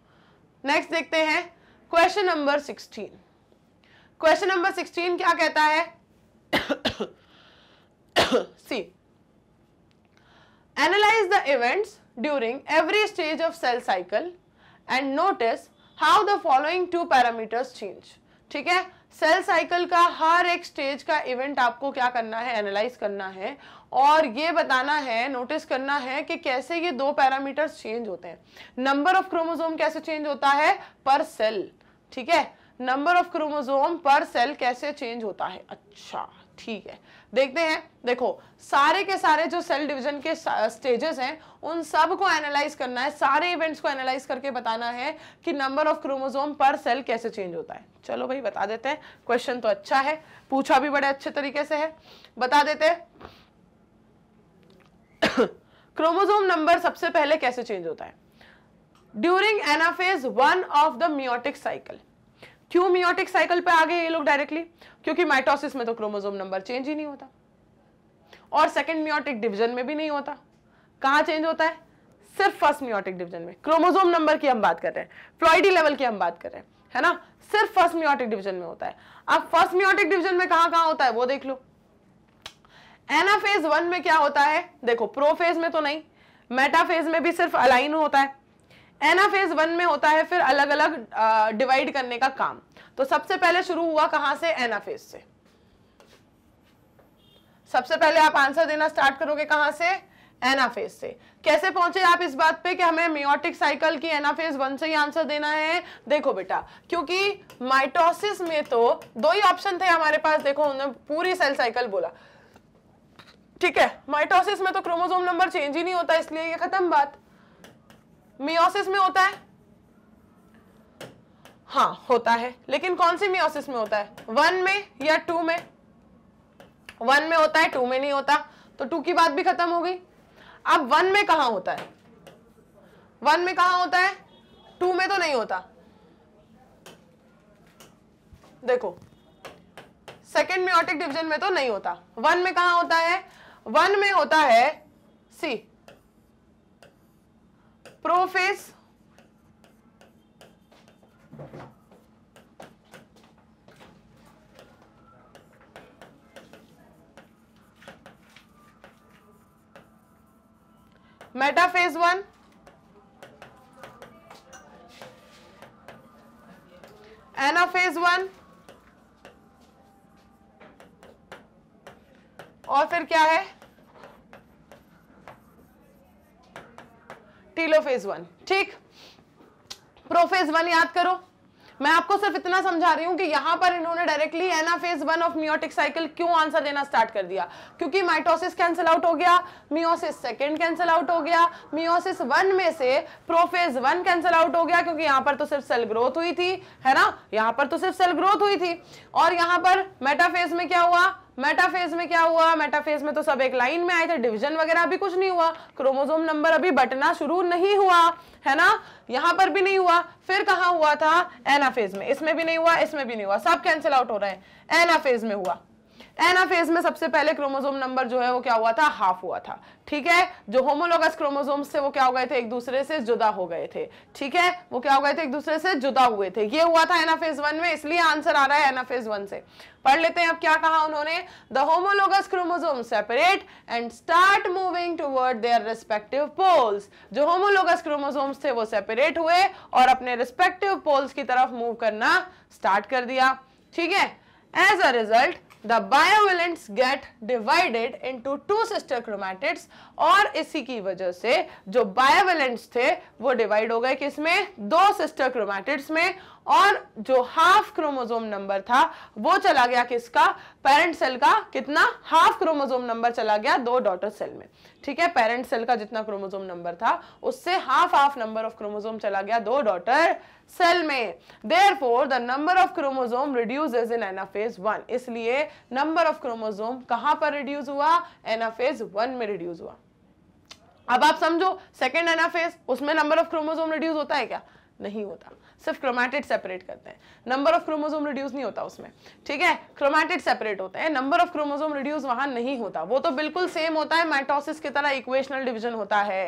नेक्स्ट देखते हैं question number sixteen question number sixteen क्या कहता है see analyse the events during every stage of cell cycle and notice how the following two parameters change ठीक है सेल साइकिल का हर एक स्टेज का इवेंट आपको क्या करना है एनालाइज करना है और ये बताना है नोटिस करना है कि कैसे ये दो पैरामीटर्स चेंज होते हैं नंबर ऑफ क्रोमोसोम कैसे चेंज होता है पर सेल ठीक है number of chromosome per cell कैसे चेंज होता है अच्छा ठीक है देखते हैं देखो सारे के सारे जो सेल डिवीजन के स्टेजेस हैं उन सब को एनालाइज करना है सारे इवेंट्स को एनालाइज करके बताना है कि number of chromosome per cell कैसे चेंज होता है चलो भाई बता देते हैं क्वेश्चन तो अच्छा है पूछा भी बड़े अच्छे तरीके से है बता देते हैं क्रोमोजोम नंबर सबसे पहले कैसे चेंज होता है during anaphase one of the meiotic cycle क्यों मियोटिक साइकिल पे आ गए ये लोग डायरेक्टली क्योंकि माइटोसिस में तो क्रोमोजोम नंबर चेंज ही नहीं होता और सेकेंड मियोटिक डिवीजन में भी नहीं होता कहाँ चेंज होता है सिर्फ फर्स्ट मियोटिक डिवीजन में क्रोमोजोम नंबर की हम बात कर रहे हैं फ्लॉइडी लेवल की हम बात कर रहे हैं है ना सिर्फ फर्स्ट मियोटिक डिवीजन में होता है अब फर्स्ट मियोटिक डिवीजन में कहाँ कहाँ होता है वो देख लो एनाफेज वन में क्या होता है देखो प्रोफेज में तो नहीं मेटाफेज में भी सिर्फ अलाइन होता है एना फेज वन में होता है फिर अलग अलग डिवाइड करने का काम तो सबसे पहले शुरू हुआ कहां से एना फेज से सबसे पहले आप आंसर देना स्टार्ट करोगे कहां से एनाफेज से कैसे पहुंचे आप इस बात पे कि हमें मियोटिक साइकिल की एनाफेज वन से ही आंसर देना है देखो बेटा क्योंकि माइटोसिस में तो दो ही ऑप्शन थे हमारे पास देखो उन्होंने पूरी सेल साइकिल बोला ठीक है माइटोसिस में तो क्रोमोसोम नंबर चेंज ही नहीं होता इसलिए ये खत्म बात मियोसिस में होता है हाँ होता है लेकिन कौन सी मियोसिस में होता है वन में या टू में वन में होता है टू में नहीं होता तो टू की बात भी खत्म हो गई अब वन में कहा होता है वन में कहा होता है टू में तो नहीं होता देखो सेकेंड मियोटिक डिवीजन में तो नहीं होता वन में कहा होता है वन में होता है see prophase metaphase one anaphase one और फिर क्या है टीलोफेज वन ठीक प्रोफेज वन याद करो मैं आपको सिर्फ इतना समझा रही हूं कि यहां पर इन्होंने directly anaphase one of meiotic cycle क्यों आंसर देना स्टार्ट कर दिया क्योंकि माइटोसिस कैंसिल आउट हो गया मियोसिस सेकंड कैंसिल आउट हो गया मियोसिस वन में से प्रोफेज वन कैंसिल आउट हो गया क्योंकि यहां पर तो सिर्फ सेल ग्रोथ हुई थी है ना यहां पर तो सिर्फ सेल ग्रोथ हुई थी और यहां पर मेटाफेज में क्या हुआ मेटाफेज में क्या हुआ मेटाफेज में तो सब एक लाइन में आए थे डिवीजन वगैरह अभी कुछ नहीं हुआ क्रोमोसोम नंबर अभी बटना शुरू नहीं हुआ है ना यहाँ पर भी नहीं हुआ फिर कहा हुआ था एनाफेज में इसमें भी नहीं हुआ इसमें भी नहीं हुआ सब कैंसिल आउट हो रहे हैं एनाफेज में हुआ एनाफेज में सबसे पहले क्रोमोजोम नंबर जो है वो क्या हुआ था हाफ हुआ था ठीक है जो होमोलोगस क्रोमोजोम्स थे वो क्या हो गए थे एक दूसरे से जुदा हो गए थे ठीक है वो क्या हो गए थे एक दूसरे से जुदा हुए थे ये हुआ था एनाफेज वन में इसलिए आंसर आ रहा है एनाफेज वन से पढ़ लेते हैं अब क्या कहा उन्होंने the homologous chromosome separate and start moving toward their respective poles जो होमोलोगस क्रोमोजोम्स थे वो सेपरेट हुए और अपने रिस्पेक्टिव पोल्स की तरफ मूव करना स्टार्ट कर दिया ठीक है as a result the biovalents get divided into two sister chromatids और इसी की वजह से जो biovalents थे वो डिवाइड हो गए किसमें दो सिस्टर chromatids में और जो हाफ क्रोमोजोम नंबर था वो चला गया किसका पेरेंट सेल का कितना हाफ क्रोमोजोम नंबर चला गया दो डॉटर सेल में ठीक है पेरेंट सेल का जितना क्रोमोजोम नंबर था उससे half half number of chromosome चला गया दो डॉटर सेल में for the number of chromosome reduce in anaphase one इसलिए नंबर ऑफ क्रोमोजोम कहां पर रिड्यूज हुआ एनाफेज वन में रिड्यूज हुआ अब आप समझो सेकेंड एनाफेज उसमें नंबर ऑफ क्रोमोजोम रिड्यूज होता है क्या नहीं होता सिर्फ क्रोमैटिड सेपरेट करते हैं नंबर ऑफ क्रोमोजोम रिड्यूस नहीं होता उसमें ठीक है क्रोमैटिड सेपरेट होते हैं नंबर ऑफ क्रोमोजोम रिड्यूस वहां नहीं होता वो तो बिल्कुल सेम होता है माइटोसिस की तरह इक्वेशनल डिविजन होता है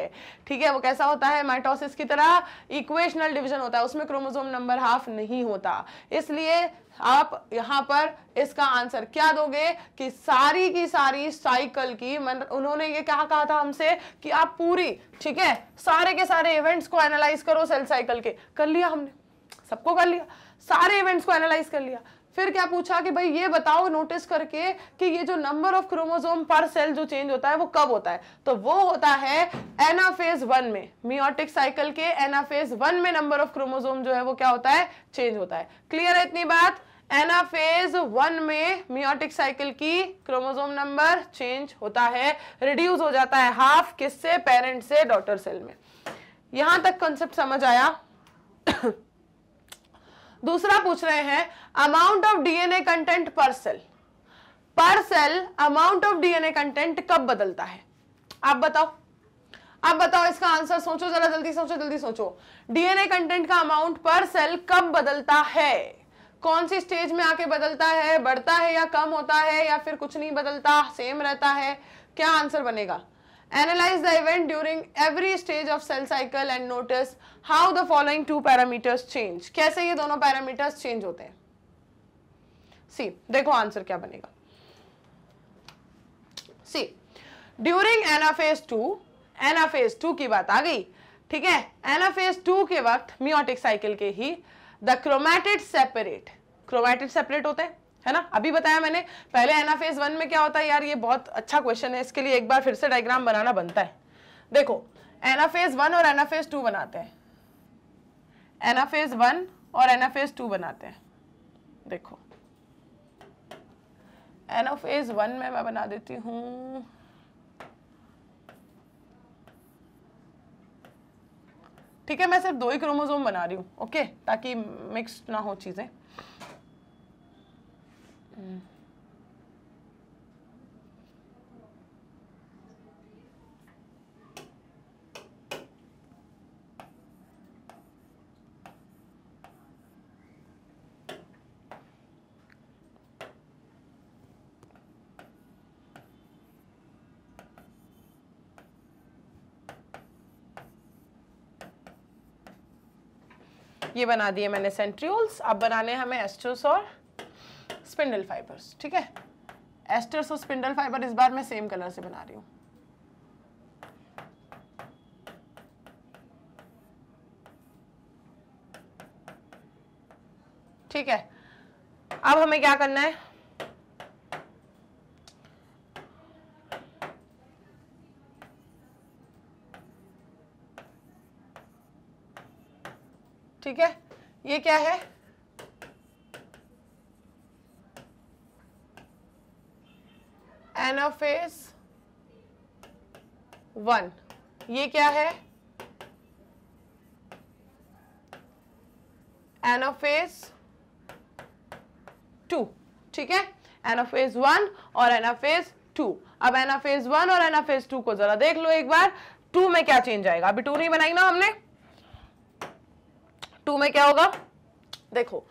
ठीक है वो कैसा होता है माइटोसिस की तरह इक्वेशनल डिविजन होता है उसमें क्रोमोजोम नंबर हाफ नहीं होता इसलिए आप यहां पर इसका आंसर क्या दोगे कि सारी की सारी साइकिल की मन उन्होंने ये क्या कहा था हमसे कि आप पूरी ठीक है सारे के सारे इवेंट्स को एनालाइज करो सेल साइकिल के कर लिया हमने सबको कर लिया सारे इवेंट्स को एनालाइज कर लिया फिर क्या पूछा कि भाई ये बताओ नोटिस करके कि ये जो number of chromosome per cell जो चेंज होता है वो कब होता है तो वो होता है एनाफेज वन में मियोटिक साइकिल के एनाफेज वन में नंबर ऑफ क्रोमोसोम जो है वो क्या होता है चेंज होता है क्लियर है इतनी बात एनाफेज वन में मियोटिक साइकिल की क्रोमोसोम नंबर चेंज होता है रिड्यूस हो जाता है हाफ किससे पेरेंट से डॉटर सेल में यहां तक कॉन्सेप्ट समझ आया दूसरा पूछ रहे हैं amount of DNA content per cell per cell amount of DNA content कब बदलता है आप बताओ आप बताओ इसका आंसर सोचो जरा जल्दी सोचो जल्दी सोचो डीएनए कंटेंट का अमाउंट पर सेल कब बदलता है कौन सी स्टेज में आके बदलता है बढ़ता है या कम होता है या फिर कुछ नहीं बदलता सेम रहता है क्या आंसर बनेगा Analyze the event during every stage of cell cycle and notice how the following two parameters change. कैसे ये दोनों parameters change होते हैं see देखो answer क्या बनेगा see during anaphase two anaphase two की बात आ गई ठीक है anaphase टू के वक्त meiotic cycle के ही the chromatids separate chromatids separate होते हैं है ना अभी बताया मैंने पहले फेज वन में क्या होता है यार ये बहुत अच्छा क्वेश्चन है इसके लिए एक बार फिर से डायग्राम बनाना बनता है देखो एना फेज वन और एना फेज टू बनाते हैं एना फेज वन और एना फेज टू बनाते हैं देखो एना फेज वन में मैं बना देती हूँ ठीक है मैं सिर्फ दो ही क्रोमोजोम बना रही हूँ ओके ताकि मिक्स ना हो चीज़ें ये बना दिए मैंने सेंट्रियोल्स अब बनाने हमें एस्ट्रोस और स्पिंडल फाइबर्स ठीक है एस्टर्स और स्पिंडल फाइबर इस बार मैं सेम कलर से बना रही हूँ ठीक है अब हमें क्या करना है ठीक है ये क्या है एनफ इज वन ये क्या है एनोफेज टू ठीक है एनोफेज वन और एनाफेज टू अब एनाफेज वन और एनाफेज टू को जरा देख लो एक बार टू में क्या चेंज आएगा अभी टू नहीं बनाई ना हमने टू में क्या होगा देखो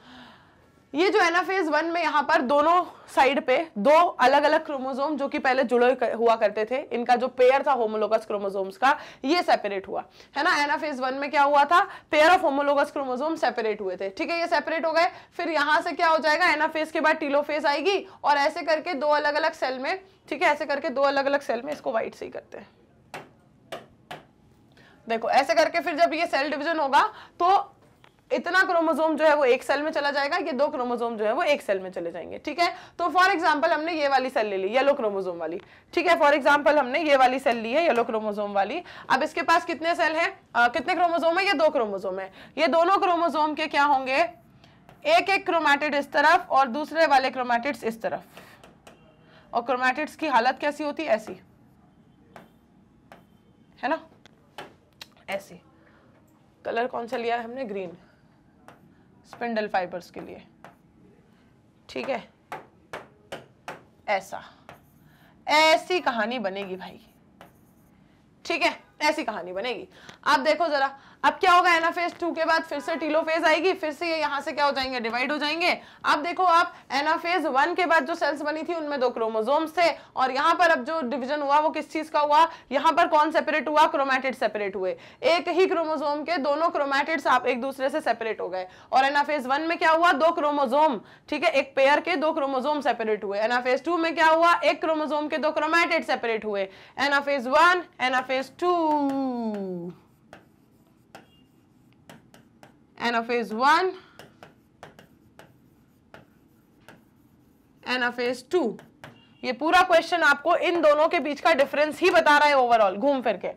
ये जो है ना फेज वन में यहाँ पर दोनों साइड पे दो अलग अलग क्रोमोजोम जो कि पहले जुड़े हुआ करते थे इनका जो पेयर था होमोलोगस क्रोमोजोम्स का ये सेपरेट हुआ है ना एनाफेज वन में क्या हुआ था pair of homologous chromosome separate हुए थे ठीक है ये सेपरेट हो गए फिर यहां से क्या हो जाएगा एनाफेज के बाद टीलोफेज आएगी और ऐसे करके दो अलग अलग सेल में ठीक है ऐसे करके दो अलग अलग सेल में इसको व्हाइट से ही करते हैं देखो ऐसे करके फिर जब ये सेल डिवीजन होगा तो इतना क्रोमोजोम जो है वो एक सेल में चला जाएगा ये दो क्रोमोजोम जो है वो एक सेल में चले जाएंगे ठीक है तो फॉर एग्जाम्पल हमने ये वाली सेल ले ली येलो क्रोमोजोम वाली ठीक है फॉर एग्जाम्पल हमने ये वाली सेल ली है येलो क्रोमोजोम वाली अब इसके पास कितने सेल है आ, कितने क्रोमोजोम है ये दो क्रोमोजोम है ये दोनों क्रोमोजोम के क्या होंगे एक एक क्रोमैटिड इस तरफ और दूसरे वाले क्रोमैटिड्स इस तरफ और क्रोमैटिड्स की हालत कैसी होती ऐसी है ना ऐसी कलर कौन सा लिया है हमने ग्रीन स्पिंडल फाइबर्स के लिए ठीक है ऐसा ऐसी कहानी बनेगी भाई ठीक है ऐसी कहानी बनेगी आप देखो जरा अब क्या होगा एनाफेज टू के बाद फिर से टीलोफेज आएगी फिर से ये यहाँ से क्या हो जाएंगे डिवाइड हो जाएंगे अब देखो आप एनाफेज वन के बाद जो सेल्स बनी थी उनमें दो क्रोमोजोम्स थे और यहाँ पर अब जो डिवीजन हुआ वो किस चीज का हुआ यहाँ पर कौन सेपरेट हुआ क्रोमैटिड सेपरेट हुए एक ही क्रोमोजोम के दोनों क्रोमैटिड्स आप एक दूसरे से सेपरेट हो गए और एनाफेज वन में क्या हुआ दो क्रोमोजोम ठीक है एक पेयर के दो क्रोमोजोम सेपरेट हुए एनाफेज टू में क्या हुआ एक क्रोमोजोम के दो क्रोमैटिड सेपरेट हुए anaphase one anaphase two n of a is 1 n of a is 2 ये पूरा क्वेश्चन आपको इन दोनों के बीच का डिफरेंस ही बता रहा है ओवरऑल घूम फिर के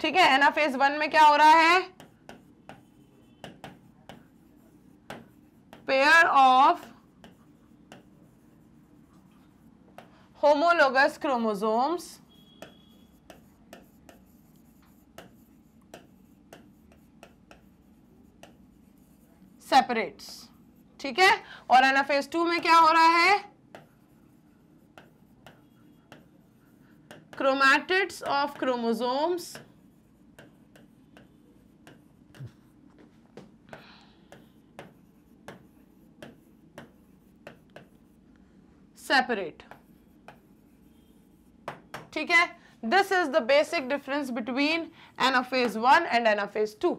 ठीक है एना फेज वन में क्या हो रहा है pair of homologous chromosomes separates ठीक है और फेज टू में क्या हो रहा है क्रोमैटिड्स ऑफ क्रोमोजोम्स सेपरेट ठीक है this is the basic difference between anaphase one and anaphase two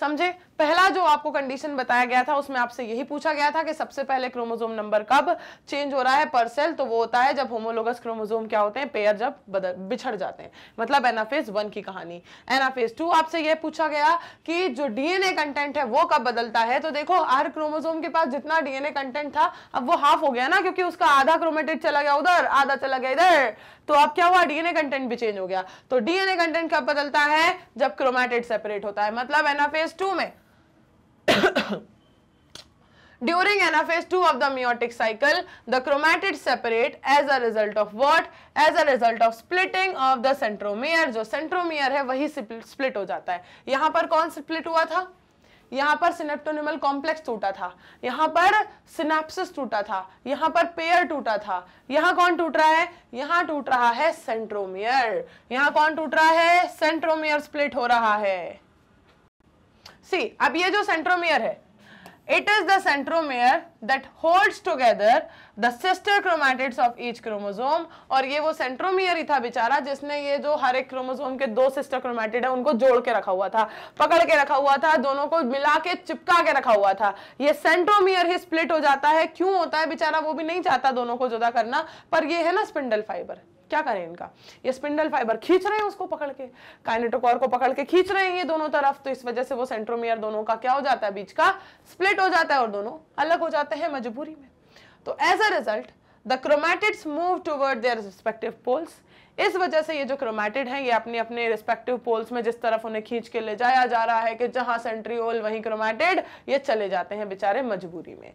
समझे पहला जो आपको कंडीशन बताया गया था उसमें आपसे यही पूछा गया था कि सबसे पहले क्रोमोजोम नंबर कब चेंज हो रहा है पर सेल तो वो होता है जब होमोलोगस क्रोमोजोम क्या होते हैं पेयर जब बदल बिछड़ जाते हैं मतलब एनाफेज वन की कहानी एनाफेज टू आपसे यह पूछा गया कि जो डीएनए कंटेंट है वो कब बदलता है तो देखो हर क्रोमोजोम के पास जितना डीएनए कंटेंट था अब वो हाफ हो गया ना क्योंकि उसका आधा क्रोमेटेड चला गया उधर आधा चला गया इधर तो अब क्या हुआ डीएनए कंटेंट भी चेंज हो गया तो डीएनए कंटेंट कब बदलता है जब क्रोमेटेड सेपरेट होता है मतलब एनाफेज टू में during an anaphase two of the meiotic cycle the chromatid separate as a result of what as a result of splitting of the centromere जो सेंट्रोमियर है वही स्प्लिट हो जाता है यहां पर कौन स्प्लिट हुआ था यहां पर सिनेप्टोनिमल कॉम्प्लेक्स टूटा था यहां पर सिनेप्सिस टूटा था यहां पर पेयर टूटा था यहां कौन टूट रहा है यहां टूट रहा है सेंट्रोमियर यहां कौन टूट रहा है सेंट्रोमियर स्प्लिट हो रहा है सी अब ये जो सेंट्रोमियर है it is the centromere that holds together the sister chromatids of each chromosome और ये वो सेंट्रोमियर ही था बेचारा जिसने ये जो हर एक क्रोमोजोम के दो सिस्टर क्रोमैटिड है उनको जोड़ के रखा हुआ था पकड़ के रखा हुआ था दोनों को मिला के चिपका के रखा हुआ था ये सेंट्रोमियर ही स्प्लिट हो जाता है क्यों होता है बेचारा वो भी नहीं चाहता दोनों को जुदा करना पर ये है ना स्पिंडल फाइबर क्या करें इनका ये स्पिंडल फाइबर खींच रहे हैं उसको पकड़ के काइनेटोकोर को पकड़ के खींच रहे हैं ये दोनों तरफ तो इस वजह से वो सेंट्रोमियर दोनों का क्या हो जाता है बीच का स्प्लिट हो जाता है और दोनों अलग हो जाते हैं मजबूरी में तो as a result the chromatids move toward their respective poles इस वजह से ये जो क्रोमैटिड हैं ये अपने अपने रिस्पेक्टिव पोल्स में जिस तरफ उन्हें खींच के ले जाया जा रहा है कि जहां सेंट्रियोल वहीं क्रोमैटिड ये चले जाते हैं बेचारे मजबूरी में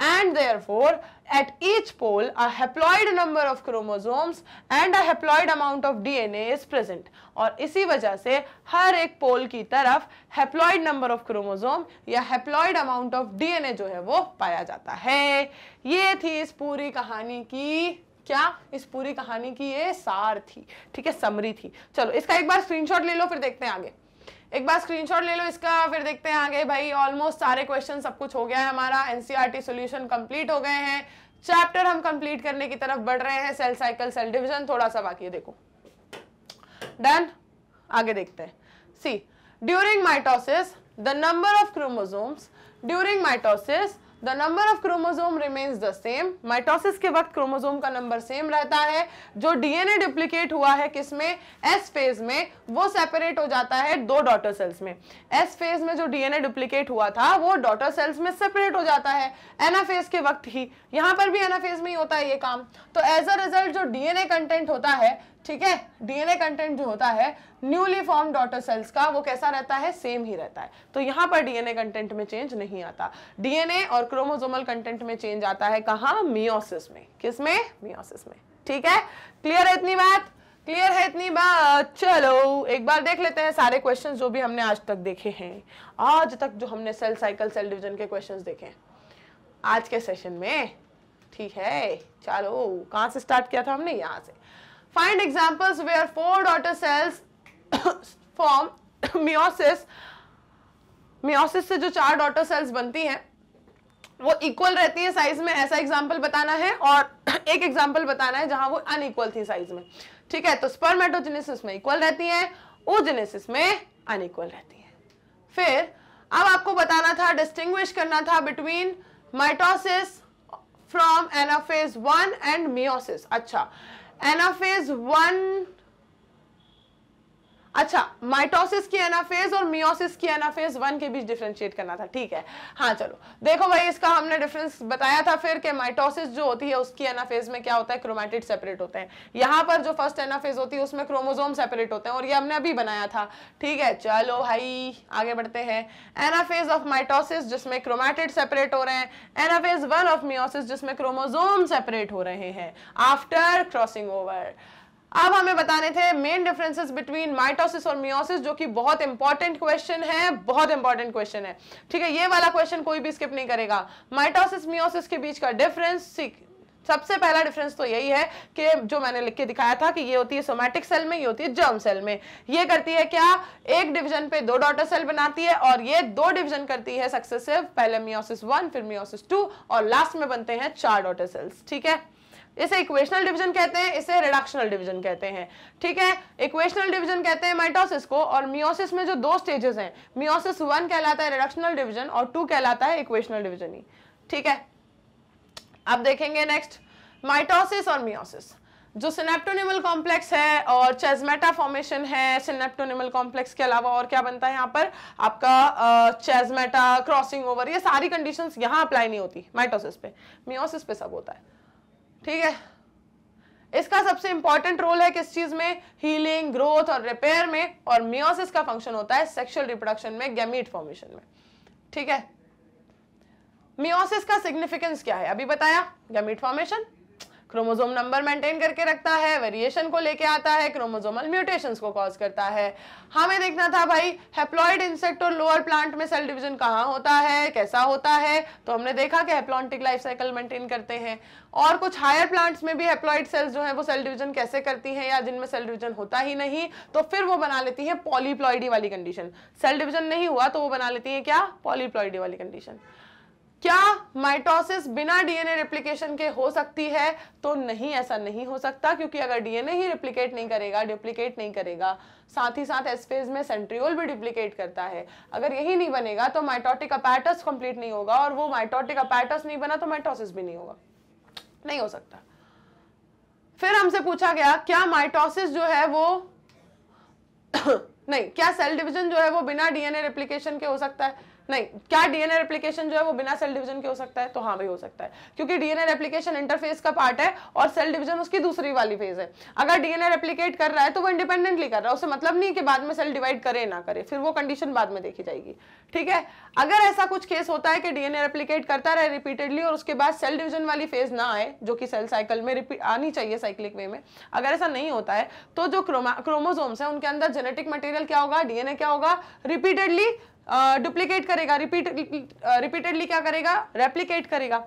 and therefore at each pole haploid number of chromosomes and haploid amount of DNA is present और इसी वजह से हर एक पोल की तरफ हेप्लॉयड नंबर ऑफ क्रोमोजोम या हेप्लॉयड अमाउंट ऑफ डीएनए जो है वो पाया जाता है ये थी इस पूरी कहानी की क्या इस पूरी कहानी की ये सार थी ठीक है समरी थी चलो इसका एक बार स्क्रीनशॉट ले लो फिर देखते हैं आगे एक बार स्क्रीनशॉट ले लो इसका फिर देखते हैं आगे भाई ऑलमोस्ट सारे क्वेश्चन सब कुछ हो गया है हमारा एनसीईआरटी सॉल्यूशन कंप्लीट हो गए हैं चैप्टर हम कंप्लीट करने की तरफ बढ़ रहे हैं सेल साइकिल सेल डिवीजन थोड़ा सा बाकी है देखो डन आगे देखते हैं see during mitosis the number of chromosomes during mitosis the number of chromosome remains the same mitosis के वक्त क्रोमोजोम का नंबर सेम रहता है जो डीएनए डुप्लीकेट हुआ है किसमें एस फेज में वो सेपरेट हो जाता है दो डॉटर सेल्स में एस फेज में जो डीएनए डुप्लीकेट हुआ था वो डॉटर सेल्स में सेपरेट हो जाता है एनाफेज के वक्त ही यहाँ पर भी एनाफेज में ही होता है ये काम तो एज अ रिजल्ट जो डीएनए कंटेंट होता है ठीक है डीएनए कंटेंट जो होता है न्यूली फॉर्म डॉटर सेल्स का वो कैसा रहता है सेम ही रहता है तो यहां पर डीएनए कंटेंट में चेंज नहीं आता डीएनए और क्रोमोजोमल कंटेंट में चेंज आता है कहा मियोसिस में किस में मियोसिस में ठीक है क्लियर है इतनी बात क्लियर है इतनी बात चलो एक बार देख लेते हैं सारे क्वेश्चंस जो भी हमने आज तक देखे हैं आज तक जो हमने सेल साइकिल सेल डिवीजन के क्वेश्चंस देखे हैं आज के सेशन में ठीक है चलो कहाँ से स्टार्ट किया था हमने यहाँ से Find examples where four daughter cells form meiosis. Meiosis से जो चार डॉटर सेल्स बनती हैं वो इक्वल रहती है साइज में ऐसा एग्जाम्पल बताना है और एक एग्जाम्पल बताना है जहां वो अनइक्वल थी साइज में ठीक है तो स्पर्मेटोजेनेसिस में इक्वल रहती है ओजेनेसिस में अनइक्वल रहती है फिर अब आपको बताना था डिस्टिंग्विश करना था between mitosis from anaphase one and meiosis अच्छा And of anaphase 1 अच्छा माइटोसिस की एनाफेज और मियोसिस की एनाफेज वन के बीच डिफ्रेंशिएट करना था ठीक है हाँ चलो देखो भाई इसका हमने डिफरेंस बताया था फिर कि माइटोसिस जो होती है उसकी एनाफेज में क्या होता है क्रोमेटिड सेपरेट होते हैं यहाँ पर जो फर्स्ट एनाफेज होती है उसमें क्रोमोजोम सेपरेट होते हैं और ये हमने अभी बनाया था ठीक है चलो भाई आगे बढ़ते हैं एनाफेज ऑफ माइटोसिस जिसमें क्रोमैटिड सेपरेट हो रहे हैं एनाफेज वन ऑफ मियोसिस जिसमें क्रोमोजोम सेपरेट हो रहे हैं आफ्टर क्रॉसिंग ओवर अब हमें बताने थे मेन डिफरेंसेस बिटवीन माइटोसिस और मियोसिस जो कि बहुत इंपॉर्टेंट क्वेश्चन है बहुत इंपॉर्टेंट क्वेश्चन है ठीक है ये वाला क्वेश्चन कोई भी स्किप नहीं करेगा माइटोसिस मियोसिस के बीच का डिफरेंस सीख सबसे पहला डिफरेंस तो यही है कि जो मैंने लिख के दिखाया था कि ये होती है सोमैटिक सेल में ये होती है जर्म सेल में ये करती है क्या एक डिवीजन पे दो डॉटर सेल बनाती है और ये दो डिवीजन करती है सक्सेसिव पहले मियोसिस वन फिर मियोसिस टू और लास्ट में बनते हैं चार डॉटर सेल्स ठीक है इसे इक्वेशनल डिवीजन कहते हैं इसे रिडक्शनल डिवीजन कहते हैं ठीक है इक्वेशनल डिवीजन कहते हैं माइटोसिस को और मियोसिस में जो दो स्टेजेस हैं मियोसिस वन कहलाता है रिडक्शनल डिवीजन और टू कहलाता है इक्वेशनल डिवीजन ही ठीक है अब देखेंगे नेक्स्ट माइटोसिस और मियोसिस जो सिनेप्टोनिमल कॉम्प्लेक्स है और चेजमेटा फॉर्मेशन है सिनेप्टोनिमल कॉम्प्लेक्स के अलावा और क्या बनता है यहाँ पर आपका चेजमेटा क्रॉसिंग ओवर ये सारी कंडीशंस यहाँ अप्लाई नहीं होती माइटोसिस पे मियोसिस पे सब होता है ठीक है इसका सबसे इंपॉर्टेंट रोल है किस चीज में हीलिंग ग्रोथ और रिपेयर में और मियोसिस का फंक्शन होता है सेक्सुअल रिप्रोडक्शन में गैमीट फॉर्मेशन में ठीक है मियोसिस का सिग्निफिकेंस क्या है अभी बताया gamete formation chromosome number maintain करके रखता है वेरिएशन को लेके आता है क्रोमोजोमल म्यूटेशंस को कॉज करता है हमें हाँ, देखना था भाई हेप्लॉइड इंसेक्ट और लोअर प्लांट में सेल डिवीजन कहाँ होता है कैसा होता है तो हमने देखा कि हेप्लॉन्टिक लाइफ साइकिल मेंटेन करते हैं और कुछ हायर प्लांट्स में भी हेप्लॉइड सेल्स जो है वो सेल डिवीजन कैसे करती हैं या जिनमें सेल डिवीजन होता ही नहीं तो फिर वो बना लेती हैं पॉलीप्लॉइडी वाली कंडीशन सेल डिवीजन नहीं हुआ तो वो बना लेती हैं क्या पॉलीप्लॉइडी वाली कंडीशन क्या माइटोसिस बिना डीएनए रिप्लिकेशन के हो सकती है तो नहीं ऐसा नहीं हो सकता क्योंकि अगर डीएनए ही रिप्लिकेट नहीं करेगा डुप्लीकेट नहीं करेगा साथ ही साथ एसफेज में सेंट्रियोल भी डुप्लीकेट करता है अगर यही नहीं बनेगा तो माइटोटिक अपैटस कंप्लीट नहीं होगा और वो माइटोटिक अपैटस नहीं बना तो माइटोसिस भी नहीं होगा नहीं हो सकता फिर हमसे पूछा गया क्या माइटोसिस जो है वो नहीं क्या सेल डिविजन जो है वो बिना डीएनए रिप्लीकेशन के हो सकता है नहीं क्या डीएनए रेप्लीकेशन जो है वो बिना सेल डिवीजन के हो सकता है तो हाँ भाई हो सकता है क्योंकि डीएनए रेप्लीकेशन इंटरफेस का पार्ट है और सेल डिवीजन उसकी दूसरी वाली फेज है अगर डीएनए रेप्लीकेट कर रहा है तो वो इंडिपेंडेंटली कर रहा है उससे मतलब नहीं कि बाद में सेल डिवाइड करे ना करे फिर वो कंडीशन बाद में देखी जाएगी ठीक है अगर ऐसा कुछ केस होता है कि डीएनए रेप्लीकेट करता रहे रिपीटेडली और उसके बाद सेल डिवीजन वाली फेज ना आए जो कि सेल साइकिल में आनी चाहिए साइक्लिक वे में अगर ऐसा नहीं होता है तो जो क्रोमोजोम्स है उनके अंदर जेनेटिक मटेरियल क्या होगा डीएनए क्या होगा रिपीटेडली डुप्लीकेट करेगा रिपीट रिपीटेडली क्या करेगा रेप्लीकेट करेगा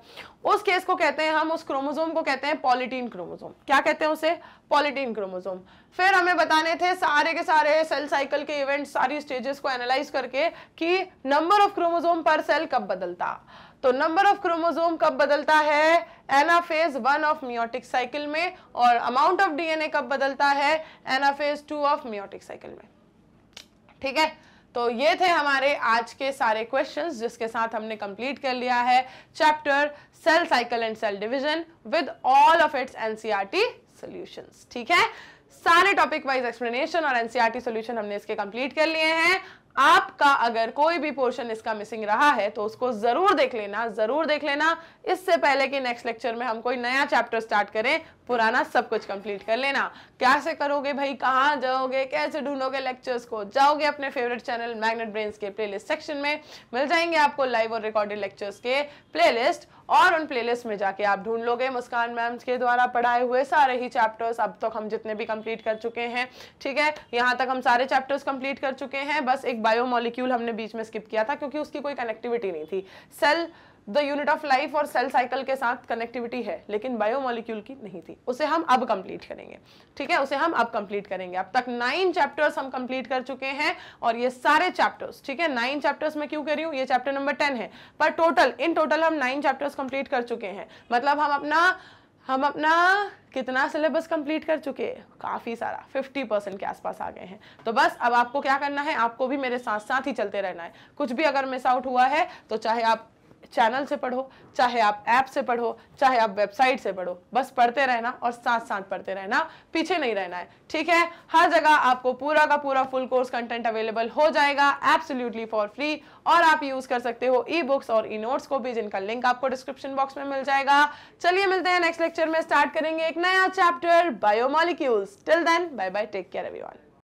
उस केस को कहते हैं हम उस क्रोमोजोम को कहते हैं पॉलिटीन क्रोमोजोम क्या कहते हैं उसे पॉलिटीन क्रोमोजोम फिर हमें बताने थे सारे के सारे सेल साइकिल के इवेंट सारी स्टेजेस को एनालाइज करके कि number of chromosome per cell कब बदलता तो नंबर ऑफ क्रोमोजोम कब बदलता है anaphase one of meiotic cycle में और अमाउंट ऑफ डीएनए कब बदलता है anaphase two of meiotic cycle में ठीक है तो ये थे हमारे आज के सारे क्वेश्चंस जिसके साथ हमने कंप्लीट कर लिया है chapter cell cycle and cell division with all of its NCERT solutions ठीक है सारे टॉपिक वाइज एक्सप्लेनेशन और एनसीईआरटी सॉल्यूशन e हमने इसके कंप्लीट कर लिए हैं आपका अगर कोई भी पोर्शन इसका मिसिंग रहा है तो उसको ज़रूर देख लेना ज़रूर देख लेना इससे पहले कि नेक्स्ट लेक्चर में हम कोई नया चैप्टर स्टार्ट करें पुराना सब कुछ कंप्लीट कर लेना कैसे करोगे भाई कहाँ जाओगे कैसे ढूंढोगे लेक्चर्स को जाओगे अपने फेवरेट चैनल मैग्नेट ब्रेन्स के प्लेलिस्ट सेक्शन में मिल जाएंगे आपको लाइव और रिकॉर्डेड लेक्चर्स के प्लेलिस्ट और उन प्लेलिस्ट में जाके आप ढूंढ लोगे मुस्कान मैम के द्वारा पढ़ाए हुए सारे ही चैप्टर्स अब तक तो हम जितने भी कंप्लीट कर चुके हैं ठीक है यहाँ तक हम सारे चैप्टर्स कंप्लीट कर चुके हैं बस एक बायोमोलिक्यूल हमने बीच में स्किप किया था क्योंकि उसकी कोई कनेक्टिविटी नहीं थी cell the unit of life और सेल साइकिल के साथ कनेक्टिविटी है लेकिन बायोमोलिक्यूल की नहीं थी उसे हम अब कंप्लीट करेंगे ठीक है उसे हम अब कंप्लीट करेंगे अब तक नाइन चैप्टर्स हम कंप्लीट कर चुके हैं और ये सारे चैप्टर्स ठीक है नाइन चैप्टर्स में क्यों करी हूँ ये चैप्टर नंबर टेन है पर टोटल इन टोटल हम नाइन चैप्टर्स कंप्लीट कर चुके हैं मतलब हम अपना हम अपना कितना सिलेबस कंप्लीट कर चुके हैं काफ़ी सारा 50 परसेंट के आसपास आ गए हैं तो बस अब आपको क्या करना है आपको भी मेरे साथ साथ ही चलते रहना है कुछ भी अगर मिस आउट हुआ है तो चाहे आप चैनल से पढ़ो चाहे आप ऐप से पढ़ो चाहे आप वेबसाइट से पढ़ो बस पढ़ते रहना और साथ साथ पढ़ते रहना पीछे नहीं रहना है ठीक है हर जगह आपको पूरा का पूरा फुल कोर्स कंटेंट अवेलेबल हो जाएगा एब्सोल्युटली फॉर फ्री और आप यूज कर सकते हो ई बुक्स और ई नोट्स को भी जिनका लिंक आपको डिस्क्रिप्शन बॉक्स में मिल जाएगा चलिए मिलते हैं नेक्स्ट लेक्चर में स्टार्ट करेंगे एक नया chapter biomolecules till then bye bye take care everyone